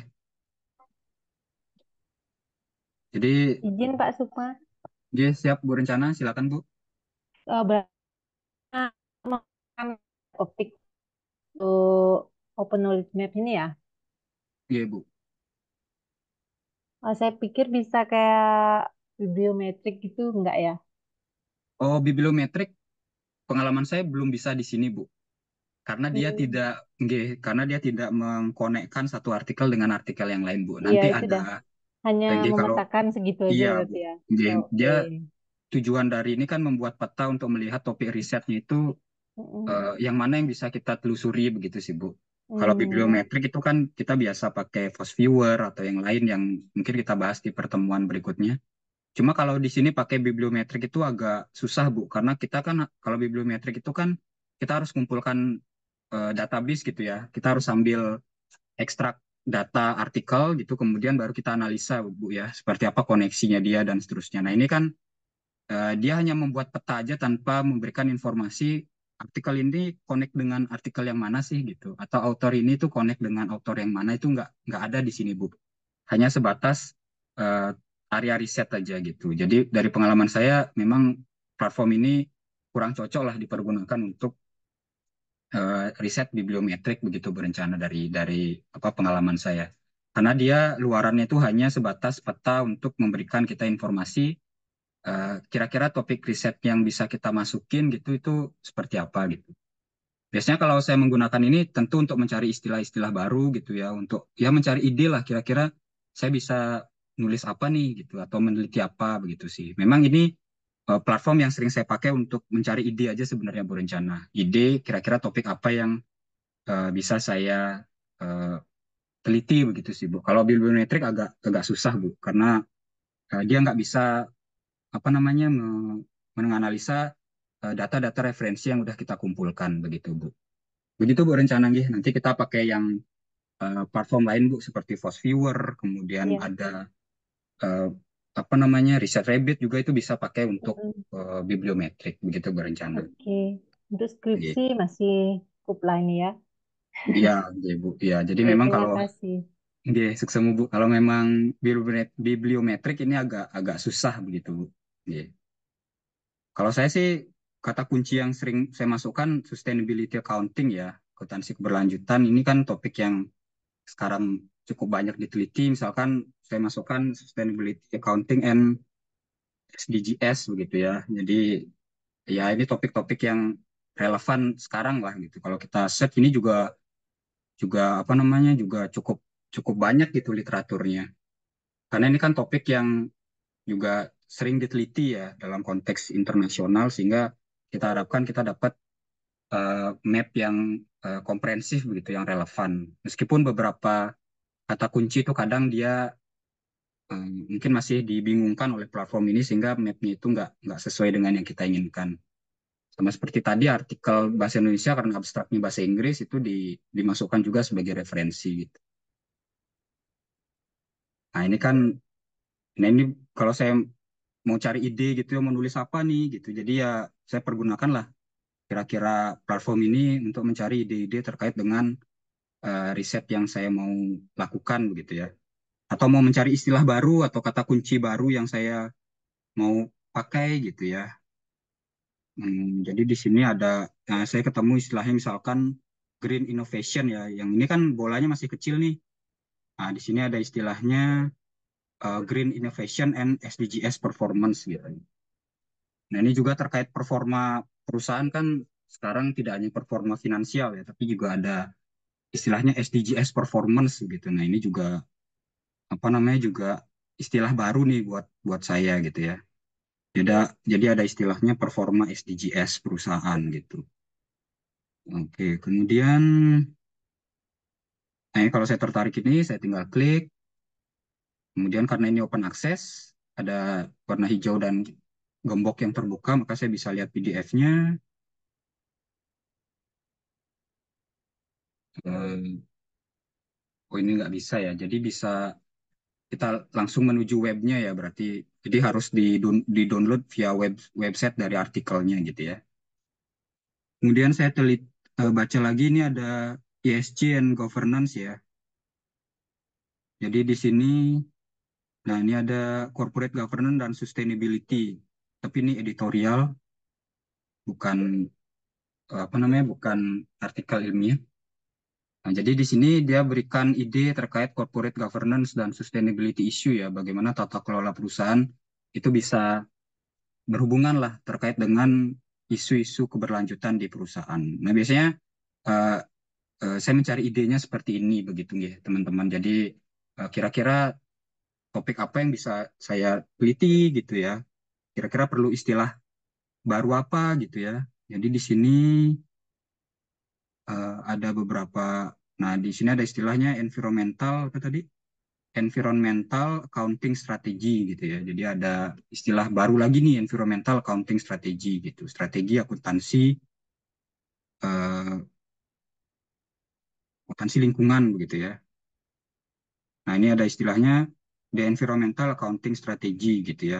Jadi izin Pak Sukma. Dia siap Bu rencana, silakan Bu. Uh, topik untuk open knowledge map ini ya? Iya, Bu. Oh, saya pikir bisa kayak bibliometrik gitu enggak ya? Oh, bibliometrik pengalaman saya belum bisa di sini, Bu karena dia hmm. tidak nggih, karena dia tidak mengkonekkan satu artikel dengan artikel yang lain, Bu. Iya, Nanti iya, ya, ada hanya nggih, kalau memetakan segitu iya, aja ya. oh, dia tujuan dari ini kan membuat peta untuk melihat topik risetnya itu hmm. uh, yang mana yang bisa kita telusuri begitu sih, Bu. Kalau hmm. bibliometrik itu kan kita biasa pakai Fast Viewer atau yang lain yang mungkin kita bahas di pertemuan berikutnya. Cuma kalau di sini pakai bibliometrik itu agak susah, Bu, karena kita kan kalau bibliometrik itu kan kita harus kumpulkan uh, database gitu ya. Kita harus ambil ekstrak data artikel gitu, kemudian baru kita analisa Bu ya, seperti apa koneksinya dia dan seterusnya. Nah ini kan uh, dia hanya membuat peta aja tanpa memberikan informasi artikel ini connect dengan artikel yang mana sih gitu, atau author ini tuh connect dengan author yang mana itu nggak nggak ada di sini Bu. Hanya sebatas uh, area riset aja gitu. Jadi dari pengalaman saya memang platform ini kurang cocok lah dipergunakan untuk uh, riset bibliometrik begitu berencana dari dari apa pengalaman saya. Karena dia luarannya itu hanya sebatas peta untuk memberikan kita informasi eh, kira-kira uh, topik riset yang bisa kita masukin gitu itu seperti apa gitu. Biasanya kalau saya menggunakan ini tentu untuk mencari istilah-istilah baru gitu ya untuk ya mencari ide lah kira-kira saya bisa nulis apa nih gitu atau meneliti apa begitu sih. Memang ini Eh, platform yang sering saya pakai untuk mencari ide aja sebenarnya Bu Rencana. Ide kira-kira topik apa yang uh, bisa saya uh, teliti begitu sih Bu. Kalau bibliometrik agak agak susah Bu karena uh, dia nggak bisa apa namanya menganalisa data-data referensi yang udah kita kumpulkan begitu Bu. Begitu Bu Rencana nggih. Nanti kita pakai yang uh, platform lain Bu seperti Fosviewer, kemudian yeah. ada uh, apa namanya riset Rabbit juga itu bisa pakai untuk uh, bibliometrik begitu berencana. Oke, okay. untuk iya. skripsi yeah. masih cukup lain ya. Iya, yeah, Bu. Iya, jadi memang kalau yeah, iya, sukses Bu. Kalau memang bibliometrik ini agak agak susah begitu, Bu. Yeah. Kalau saya sih kata kunci yang sering saya masukkan sustainability accounting ya, akuntansi keberlanjutan ini kan topik yang sekarang cukup banyak diteliti misalkan saya masukkan sustainability accounting and SDGs begitu ya jadi ya ini topik-topik yang relevan sekarang lah gitu kalau kita set ini juga juga apa namanya juga cukup cukup banyak gitu literaturnya karena ini kan topik yang juga sering diteliti ya dalam konteks internasional sehingga kita harapkan kita dapat uh, map yang uh, komprehensif begitu yang relevan meskipun beberapa kata kunci itu kadang dia um, mungkin masih dibingungkan oleh platform ini sehingga mapnya itu nggak nggak sesuai dengan yang kita inginkan. Sama seperti tadi artikel bahasa Indonesia karena abstraknya bahasa Inggris itu di, dimasukkan juga sebagai referensi gitu. Nah ini kan, nah ini kalau saya mau cari ide gitu ya, menulis apa nih gitu. Jadi ya saya pergunakanlah kira-kira platform ini untuk mencari ide-ide terkait dengan uh, riset yang saya mau lakukan begitu ya. Atau mau mencari istilah baru atau kata kunci baru yang saya mau pakai gitu ya. Hmm, jadi di sini ada nah saya ketemu istilahnya misalkan green innovation ya. Yang ini kan bolanya masih kecil nih. Nah, di sini ada istilahnya uh, green innovation and SDGs performance gitu. Nah, ini juga terkait performa perusahaan kan sekarang tidak hanya performa finansial ya, tapi juga ada istilahnya SDGs performance gitu. Nah, ini juga apa namanya juga istilah baru nih buat buat saya gitu ya. Jadi ada, jadi ada istilahnya performa SDGs perusahaan gitu. Oke, kemudian nah, kalau saya tertarik ini saya tinggal klik. Kemudian karena ini open access, ada warna hijau dan gembok yang terbuka, maka saya bisa lihat PDF-nya. Eh, oh ini nggak bisa ya. Jadi bisa kita langsung menuju webnya ya berarti. Jadi harus di di download via web website dari artikelnya gitu ya. Kemudian saya telit eh, baca lagi ini ada ESG and governance ya. Jadi di sini, nah ini ada corporate governance dan sustainability. Tapi ini editorial, bukan eh, apa namanya, bukan artikel ilmiah. Nah, jadi di sini dia berikan ide terkait corporate governance dan sustainability issue ya, bagaimana tata kelola perusahaan itu bisa berhubungan lah terkait dengan isu-isu keberlanjutan di perusahaan. Nah, biasanya uh, uh, saya mencari idenya seperti ini begitu ya, teman-teman. Jadi eh, kira-kira uh, topik apa yang bisa saya teliti gitu ya. Kira-kira perlu istilah baru apa gitu ya. Jadi di sini uh, ada beberapa. Nah, di sini ada istilahnya environmental apa tadi? Environmental accounting strategy gitu ya. Jadi ada istilah baru lagi nih environmental accounting strategy gitu. Strategi akuntansi uh, akuntansi lingkungan begitu ya. Nah, ini ada istilahnya the environmental accounting strategy gitu ya.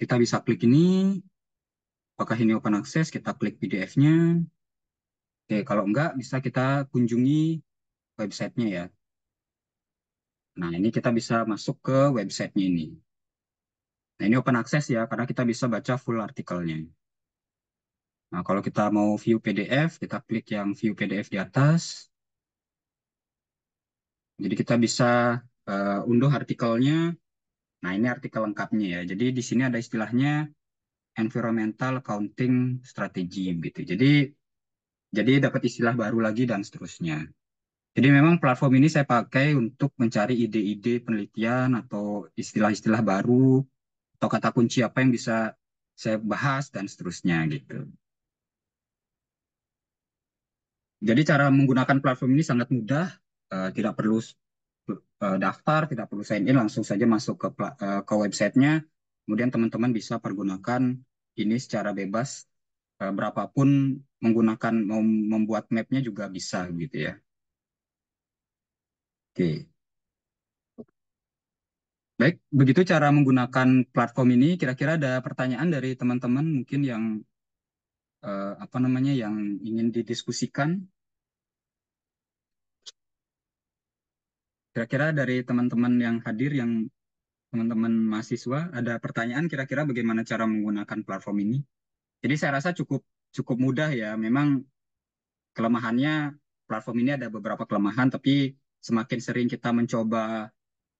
Kita bisa klik ini, apakah ini open access, kita klik PDF-nya. Oke, kalau enggak bisa kita kunjungi websitenya ya. Nah, ini kita bisa masuk ke websitenya ini. Nah, ini open access ya, karena kita bisa baca full artikelnya. Nah, kalau kita mau view PDF, kita klik yang view PDF di atas. Jadi kita bisa uh, unduh artikelnya. Nah, ini artikel lengkapnya ya. Jadi di sini ada istilahnya environmental accounting strategy gitu. Jadi jadi dapat istilah baru lagi dan seterusnya. Jadi memang platform ini saya pakai untuk mencari ide-ide penelitian atau istilah-istilah baru atau kata kunci apa yang bisa saya bahas dan seterusnya gitu. Jadi cara menggunakan platform ini sangat mudah, eh, tidak perlu eh, daftar, tidak perlu sign in, langsung saja masuk ke uh, ke websitenya. Kemudian teman-teman bisa pergunakan ini secara bebas E, berapapun menggunakan membuat mapnya juga bisa gitu ya. Oke. Baik, begitu cara menggunakan platform ini. Kira-kira ada pertanyaan dari teman-teman mungkin yang eh, apa namanya yang ingin didiskusikan? Kira-kira dari teman-teman yang hadir yang teman-teman mahasiswa ada pertanyaan kira-kira bagaimana cara menggunakan platform ini? Jadi saya rasa cukup cukup mudah ya. Memang kelemahannya platform ini ada beberapa kelemahan, tapi semakin sering kita mencoba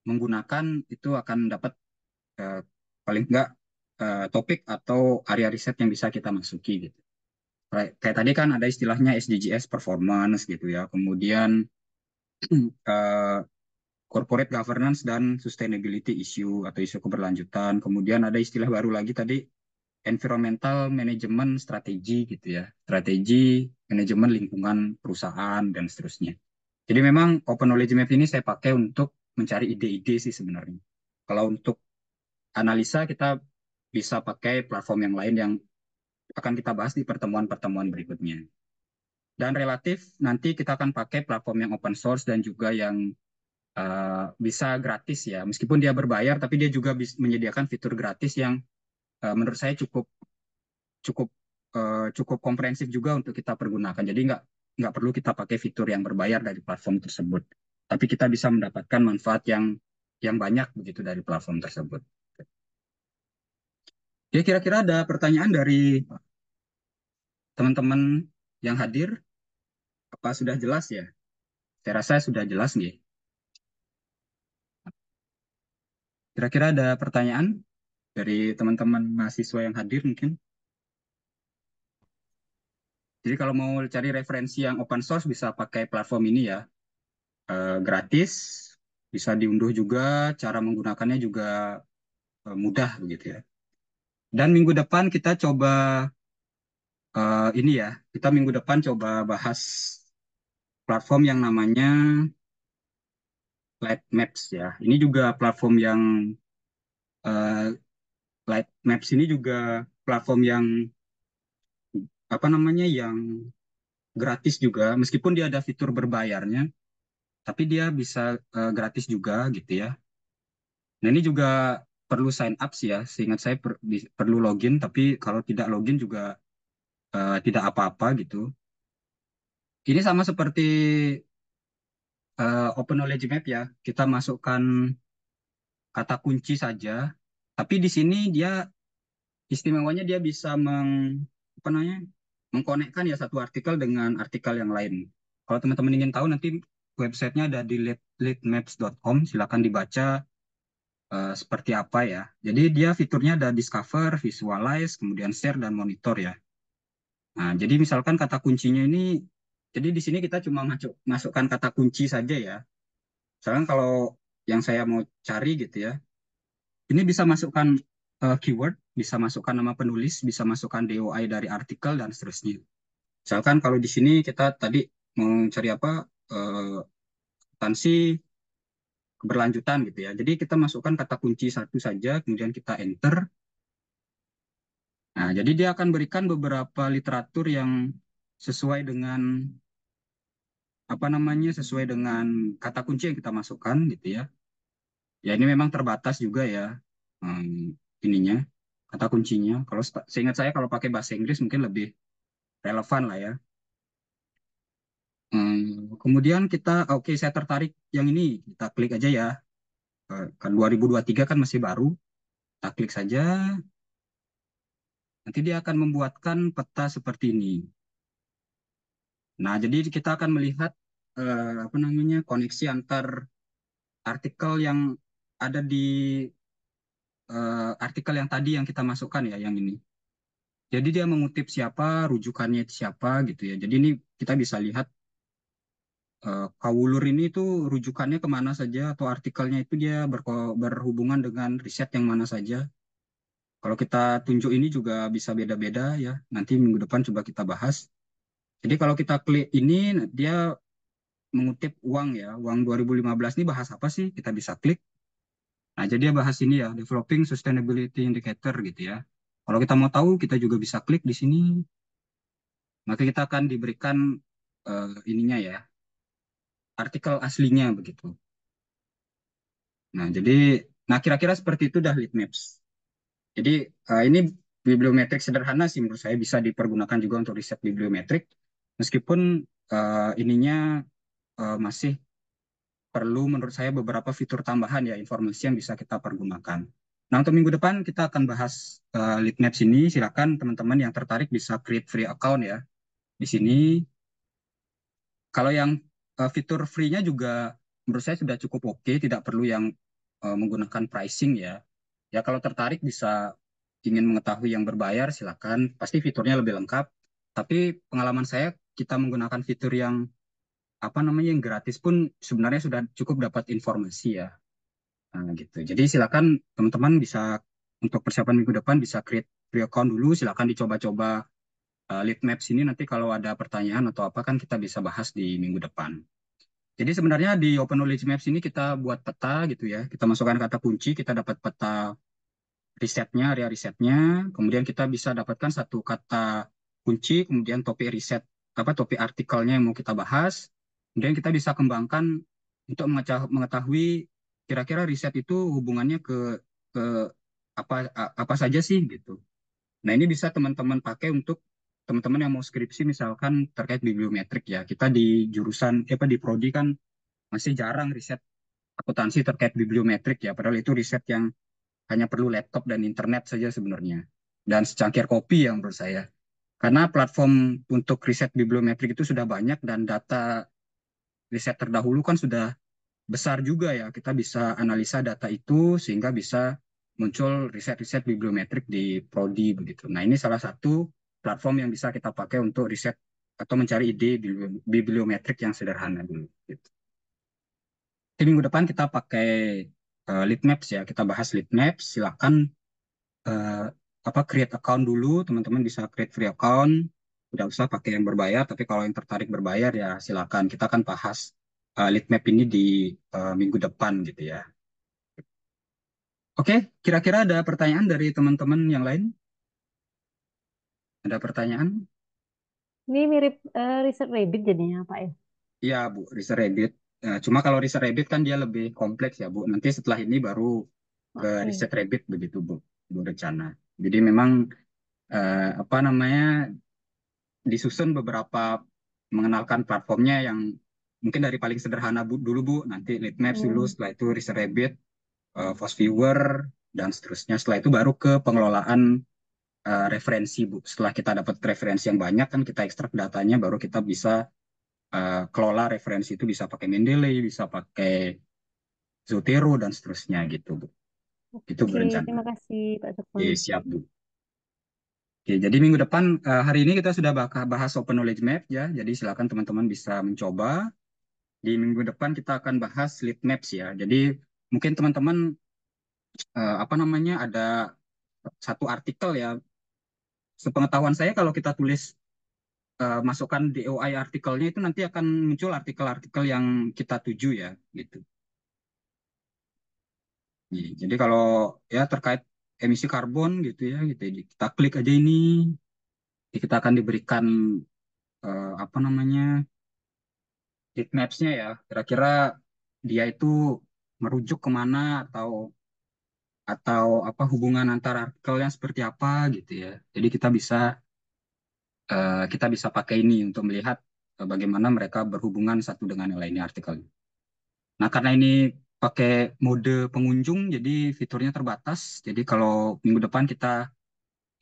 menggunakan itu akan dapat uh, paling enggak uh, eh, topik atau area riset yang bisa kita masuki gitu. Kayak tadi kan ada istilahnya SDGs performance gitu ya. Kemudian uh, corporate governance dan sustainability issue atau isu keberlanjutan. Kemudian ada istilah baru lagi tadi environmental management strategi gitu ya, strategi manajemen lingkungan perusahaan dan seterusnya. Jadi memang Open Knowledge Map ini saya pakai untuk mencari ide-ide sih sebenarnya. Kalau untuk analisa kita bisa pakai platform yang lain yang akan kita bahas di pertemuan-pertemuan berikutnya. Dan relatif nanti kita akan pakai platform yang open source dan juga yang uh, bisa gratis ya. Meskipun dia berbayar, tapi dia juga menyediakan fitur gratis yang Eh, menurut saya cukup cukup eh, cukup komprehensif juga untuk kita pergunakan. Jadi nggak nggak perlu kita pakai fitur yang berbayar dari platform tersebut. Tapi kita bisa mendapatkan manfaat yang yang banyak begitu dari platform tersebut. Ya kira-kira ada pertanyaan dari teman-teman yang hadir apa sudah jelas ya? Saya rasa sudah jelas nih. Kira-kira ada pertanyaan? dari teman-teman mahasiswa yang hadir mungkin. Jadi kalau mau cari referensi yang open source bisa pakai platform ini ya. E, gratis, bisa diunduh juga, cara menggunakannya juga e, mudah begitu ya. Dan minggu depan kita coba e, ini ya, kita minggu depan coba bahas platform yang namanya Light Maps ya. Ini juga platform yang Light Maps ini juga platform yang apa namanya yang gratis juga meskipun dia ada fitur berbayarnya tapi dia bisa uh, gratis juga gitu ya. Nah ini juga perlu sign up sih ya, seingat saya per, di, perlu login tapi kalau tidak login juga uh, tidak apa-apa gitu. Ini sama seperti uh, Open Knowledge Map ya, kita masukkan kata kunci saja tapi di sini dia istimewanya dia bisa meng apa namanya? mengkonekkan ya satu artikel dengan artikel yang lain. Kalau teman-teman ingin tahu nanti websitenya ada di leadmaps.com, silakan dibaca uh, seperti apa ya. Jadi dia fiturnya ada discover, visualize, kemudian share dan monitor ya. Nah, jadi misalkan kata kuncinya ini jadi di sini kita cuma masuk, masukkan kata kunci saja ya. sekarang kalau yang saya mau cari gitu ya, ini bisa masukkan uh, keyword, bisa masukkan nama penulis, bisa masukkan DOI dari artikel dan seterusnya. Misalkan kalau di sini kita tadi mencari apa uh, tansi keberlanjutan gitu ya. Jadi kita masukkan kata kunci satu saja, kemudian kita enter. Nah, jadi dia akan berikan beberapa literatur yang sesuai dengan apa namanya sesuai dengan kata kunci yang kita masukkan gitu ya ya ini memang terbatas juga ya um, ininya kata kuncinya. Kalau seingat saya kalau pakai bahasa Inggris mungkin lebih relevan lah ya. Hmm, kemudian kita, oke okay, saya tertarik yang ini, kita klik aja ya. Eh, kan 2023 kan masih baru, kita klik saja. Nanti dia akan membuatkan peta seperti ini. Nah, jadi kita akan melihat eh, apa namanya koneksi antar artikel yang ada di uh, artikel yang tadi yang kita masukkan ya yang ini. Jadi dia mengutip siapa, rujukannya siapa gitu ya. Jadi ini kita bisa lihat uh, Kawulur ini itu rujukannya kemana saja atau artikelnya itu dia berhubungan dengan riset yang mana saja. Kalau kita tunjuk ini juga bisa beda-beda ya. Nanti minggu depan coba kita bahas. Jadi kalau kita klik ini dia mengutip uang ya, uang 2015 ini bahas apa sih? Kita bisa klik Nah, jadi dia bahas ini ya, developing sustainability indicator gitu ya. Kalau kita mau tahu, kita juga bisa klik di sini. Maka kita akan diberikan uh, ininya ya, artikel aslinya begitu. Nah, jadi nah kira-kira seperti itu dah Litmaps. Jadi uh, ini bibliometrik sederhana sih menurut saya bisa dipergunakan juga untuk riset bibliometrik meskipun uh, ininya uh, masih perlu menurut saya beberapa fitur tambahan ya informasi yang bisa kita pergunakan. Nah untuk minggu depan kita akan bahas uh, lead maps ini. Silakan teman-teman yang tertarik bisa create free account ya di sini. Kalau yang uh, fitur free-nya juga menurut saya sudah cukup oke, okay, tidak perlu yang uh, menggunakan pricing ya. Ya kalau tertarik bisa ingin mengetahui yang berbayar silakan. Pasti fiturnya lebih lengkap. Tapi pengalaman saya kita menggunakan fitur yang apa namanya yang gratis pun sebenarnya sudah cukup dapat informasi ya. Nah, gitu. Jadi silakan teman-teman bisa untuk persiapan minggu depan bisa create free account dulu, silakan dicoba-coba uh, lead maps ini nanti kalau ada pertanyaan atau apa kan kita bisa bahas di minggu depan. Jadi sebenarnya di Open Knowledge Maps ini kita buat peta gitu ya. Kita masukkan kata kunci, kita dapat peta risetnya, area risetnya. Kemudian kita bisa dapatkan satu kata kunci, kemudian topik riset, apa topik artikelnya yang mau kita bahas. Kemudian kita bisa kembangkan untuk mengetahui kira-kira riset itu hubungannya ke ke apa apa saja sih gitu. Nah, ini bisa teman-teman pakai untuk teman-teman yang mau skripsi misalkan terkait bibliometrik ya. Kita di jurusan eh, apa di prodi kan masih jarang riset akuntansi terkait bibliometrik ya, padahal itu riset yang hanya perlu laptop dan internet saja sebenarnya. Dan secangkir kopi yang menurut saya. Karena platform untuk riset bibliometrik itu sudah banyak dan data riset terdahulu kan sudah besar juga ya kita bisa analisa data itu sehingga bisa muncul riset-riset bibliometrik di prodi begitu. Nah, ini salah satu platform yang bisa kita pakai untuk riset atau mencari ide bibliometrik yang sederhana dulu gitu. Di minggu depan kita pakai uh, lead maps ya, kita bahas lead maps. Silakan uh, apa create account dulu, teman-teman bisa create free account nggak usah pakai yang berbayar tapi kalau yang tertarik berbayar ya silakan kita akan bahas uh, lead map ini di uh, minggu depan gitu ya oke kira-kira ada pertanyaan dari teman-teman yang lain ada pertanyaan ini mirip uh, eh, riset rabbit jadinya pak ya iya bu riset rabbit uh, cuma kalau riset rabbit kan dia lebih kompleks ya bu nanti setelah ini baru ke okay. riset rabbit begitu bu bu rencana jadi memang uh, apa namanya disusun beberapa mengenalkan platformnya yang mungkin dari paling sederhana bu, dulu Bu, nanti lead maps hmm. dulu, setelah itu Research Rabbit, uh, eh, Fast Viewer, dan seterusnya. Setelah itu baru ke pengelolaan uh, referensi Bu. Setelah kita dapat referensi yang banyak kan kita ekstrak datanya baru kita bisa uh, kelola referensi itu bisa pakai Mendeley, bisa pakai Zotero dan seterusnya gitu Bu. Oke, itu berencana. Terima kasih Pak Jokowi. Ya, siap Bu. Oke, jadi minggu depan eh, hari ini kita sudah bahas Open Knowledge Map ya. Jadi silakan teman-teman bisa mencoba. Di minggu depan kita akan bahas lead maps ya. Jadi mungkin teman-teman eh, apa namanya ada satu artikel ya. Sepengetahuan saya kalau kita tulis eh, masukkan DOI artikelnya itu nanti akan muncul artikel-artikel yang kita tuju ya gitu. Iya, jadi kalau ya terkait emisi karbon gitu ya gitu ya. kita klik aja ini kita akan diberikan uh, apa namanya heat mapsnya ya kira-kira dia itu merujuk kemana atau atau apa hubungan antara artikelnya seperti apa gitu ya jadi kita bisa uh, kita bisa pakai ini untuk melihat eh, bagaimana mereka berhubungan satu dengan yang lainnya artikelnya. Nah, karena ini pakai mode pengunjung jadi fiturnya terbatas. Jadi kalau minggu depan kita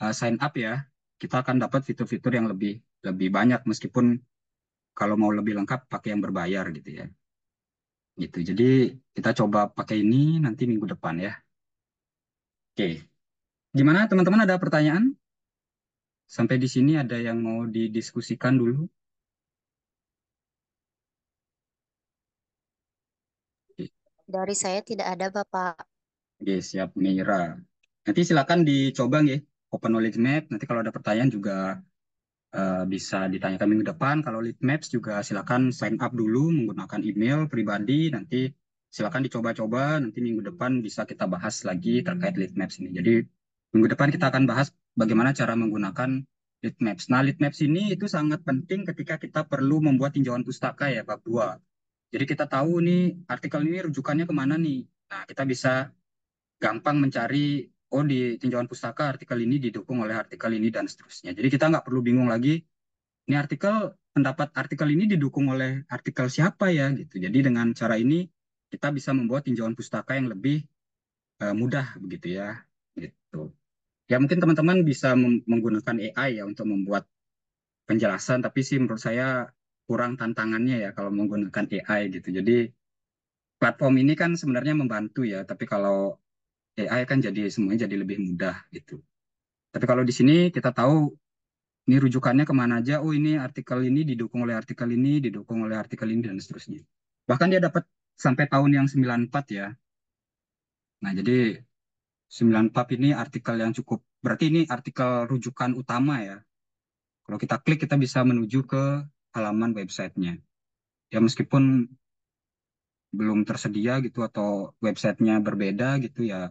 uh, sign up ya, kita akan dapat fitur-fitur yang lebih lebih banyak meskipun kalau mau lebih lengkap pakai yang berbayar gitu ya. Gitu. Jadi kita coba pakai ini nanti minggu depan ya. Oke. Gimana teman-teman ada pertanyaan? Sampai di sini ada yang mau didiskusikan dulu? Dari saya tidak ada, Bapak. Oke, siap Mira. Nanti silakan dicoba ya open knowledge map. Nanti kalau ada pertanyaan juga uh, bisa ditanyakan minggu depan. Kalau lead maps juga silakan sign up dulu menggunakan email pribadi. Nanti silakan dicoba-coba. Nanti minggu depan bisa kita bahas lagi terkait lead maps ini. Jadi minggu depan kita akan bahas bagaimana cara menggunakan lead maps. Nah, lead maps ini itu sangat penting ketika kita perlu membuat tinjauan pustaka ya bab 2. Jadi kita tahu nih artikel ini rujukannya kemana nih. Nah, kita bisa gampang mencari, oh di tinjauan pustaka artikel ini didukung oleh artikel ini dan seterusnya. Jadi kita nggak perlu bingung lagi, ini artikel, pendapat artikel ini didukung oleh artikel siapa ya gitu. Jadi dengan cara ini kita bisa membuat tinjauan pustaka yang lebih uh, mudah begitu ya. Gitu. Ya mungkin teman-teman bisa menggunakan AI ya untuk membuat penjelasan, tapi sih menurut saya kurang tantangannya ya kalau menggunakan AI gitu. Jadi platform ini kan sebenarnya membantu ya, tapi kalau AI kan jadi semuanya jadi lebih mudah gitu. Tapi kalau di sini kita tahu ini rujukannya kemana aja, oh ini artikel ini didukung oleh artikel ini, didukung oleh artikel ini, dan seterusnya. Bahkan dia dapat sampai tahun yang 94 ya. Nah jadi 94 ini artikel yang cukup, berarti ini artikel rujukan utama ya. Kalau kita klik kita bisa menuju ke halaman websitenya. Ya meskipun belum tersedia gitu atau websitenya berbeda gitu ya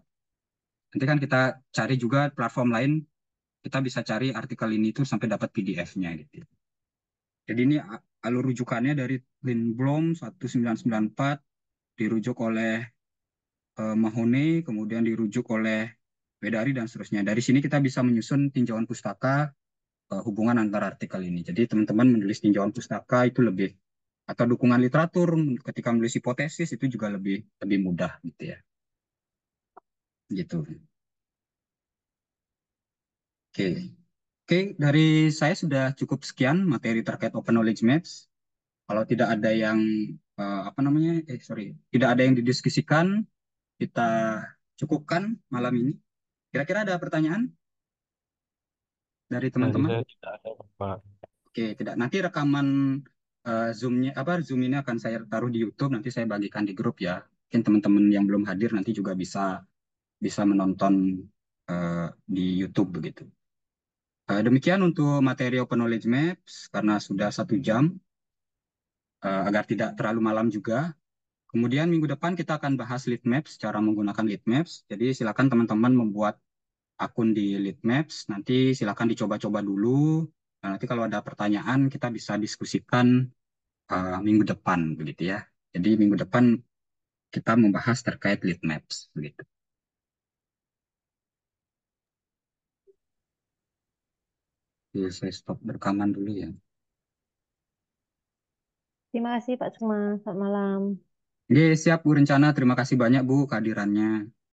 nanti kan kita cari juga platform lain kita bisa cari artikel ini tuh sampai dapat PDF-nya gitu. Jadi ini alur rujukannya dari Lindblom 1994 dirujuk oleh eh, Mahone kemudian dirujuk oleh Bedari dan seterusnya. Dari sini kita bisa menyusun tinjauan pustaka Eh, hubungan antara artikel ini. Jadi teman-teman menulis tinjauan pustaka itu lebih atau dukungan literatur ketika menulis hipotesis itu juga lebih lebih mudah gitu ya. Gitu. Oke. Oke, dari saya sudah cukup sekian materi terkait Open Knowledge Maps. Kalau tidak ada yang uh, apa namanya? Eh sorry, tidak ada yang didiskusikan, kita cukupkan malam ini. Kira-kira ada pertanyaan? dari teman-teman? Nah, Oke, tidak. Nanti rekaman uh, eh, zoom apa Zoom ini akan saya taruh di YouTube, nanti saya bagikan di grup ya. Mungkin teman-teman yang belum hadir nanti juga bisa bisa menonton uh, di YouTube begitu. Uh, demikian untuk materi Open Knowledge Maps karena sudah satu jam uh, agar tidak terlalu malam juga. Kemudian minggu depan kita akan bahas lead maps cara menggunakan lead maps. Jadi silakan teman-teman membuat akun di Maps. Nanti silakan dicoba-coba dulu. Nah, nanti kalau ada pertanyaan kita bisa diskusikan uh, minggu depan begitu ya. Jadi minggu depan kita membahas terkait Maps, begitu. Ya, saya stop rekaman dulu ya. Terima kasih Pak Cuma, Selamat malam. Oke, siap Bu Rencana. Terima kasih banyak Bu kehadirannya.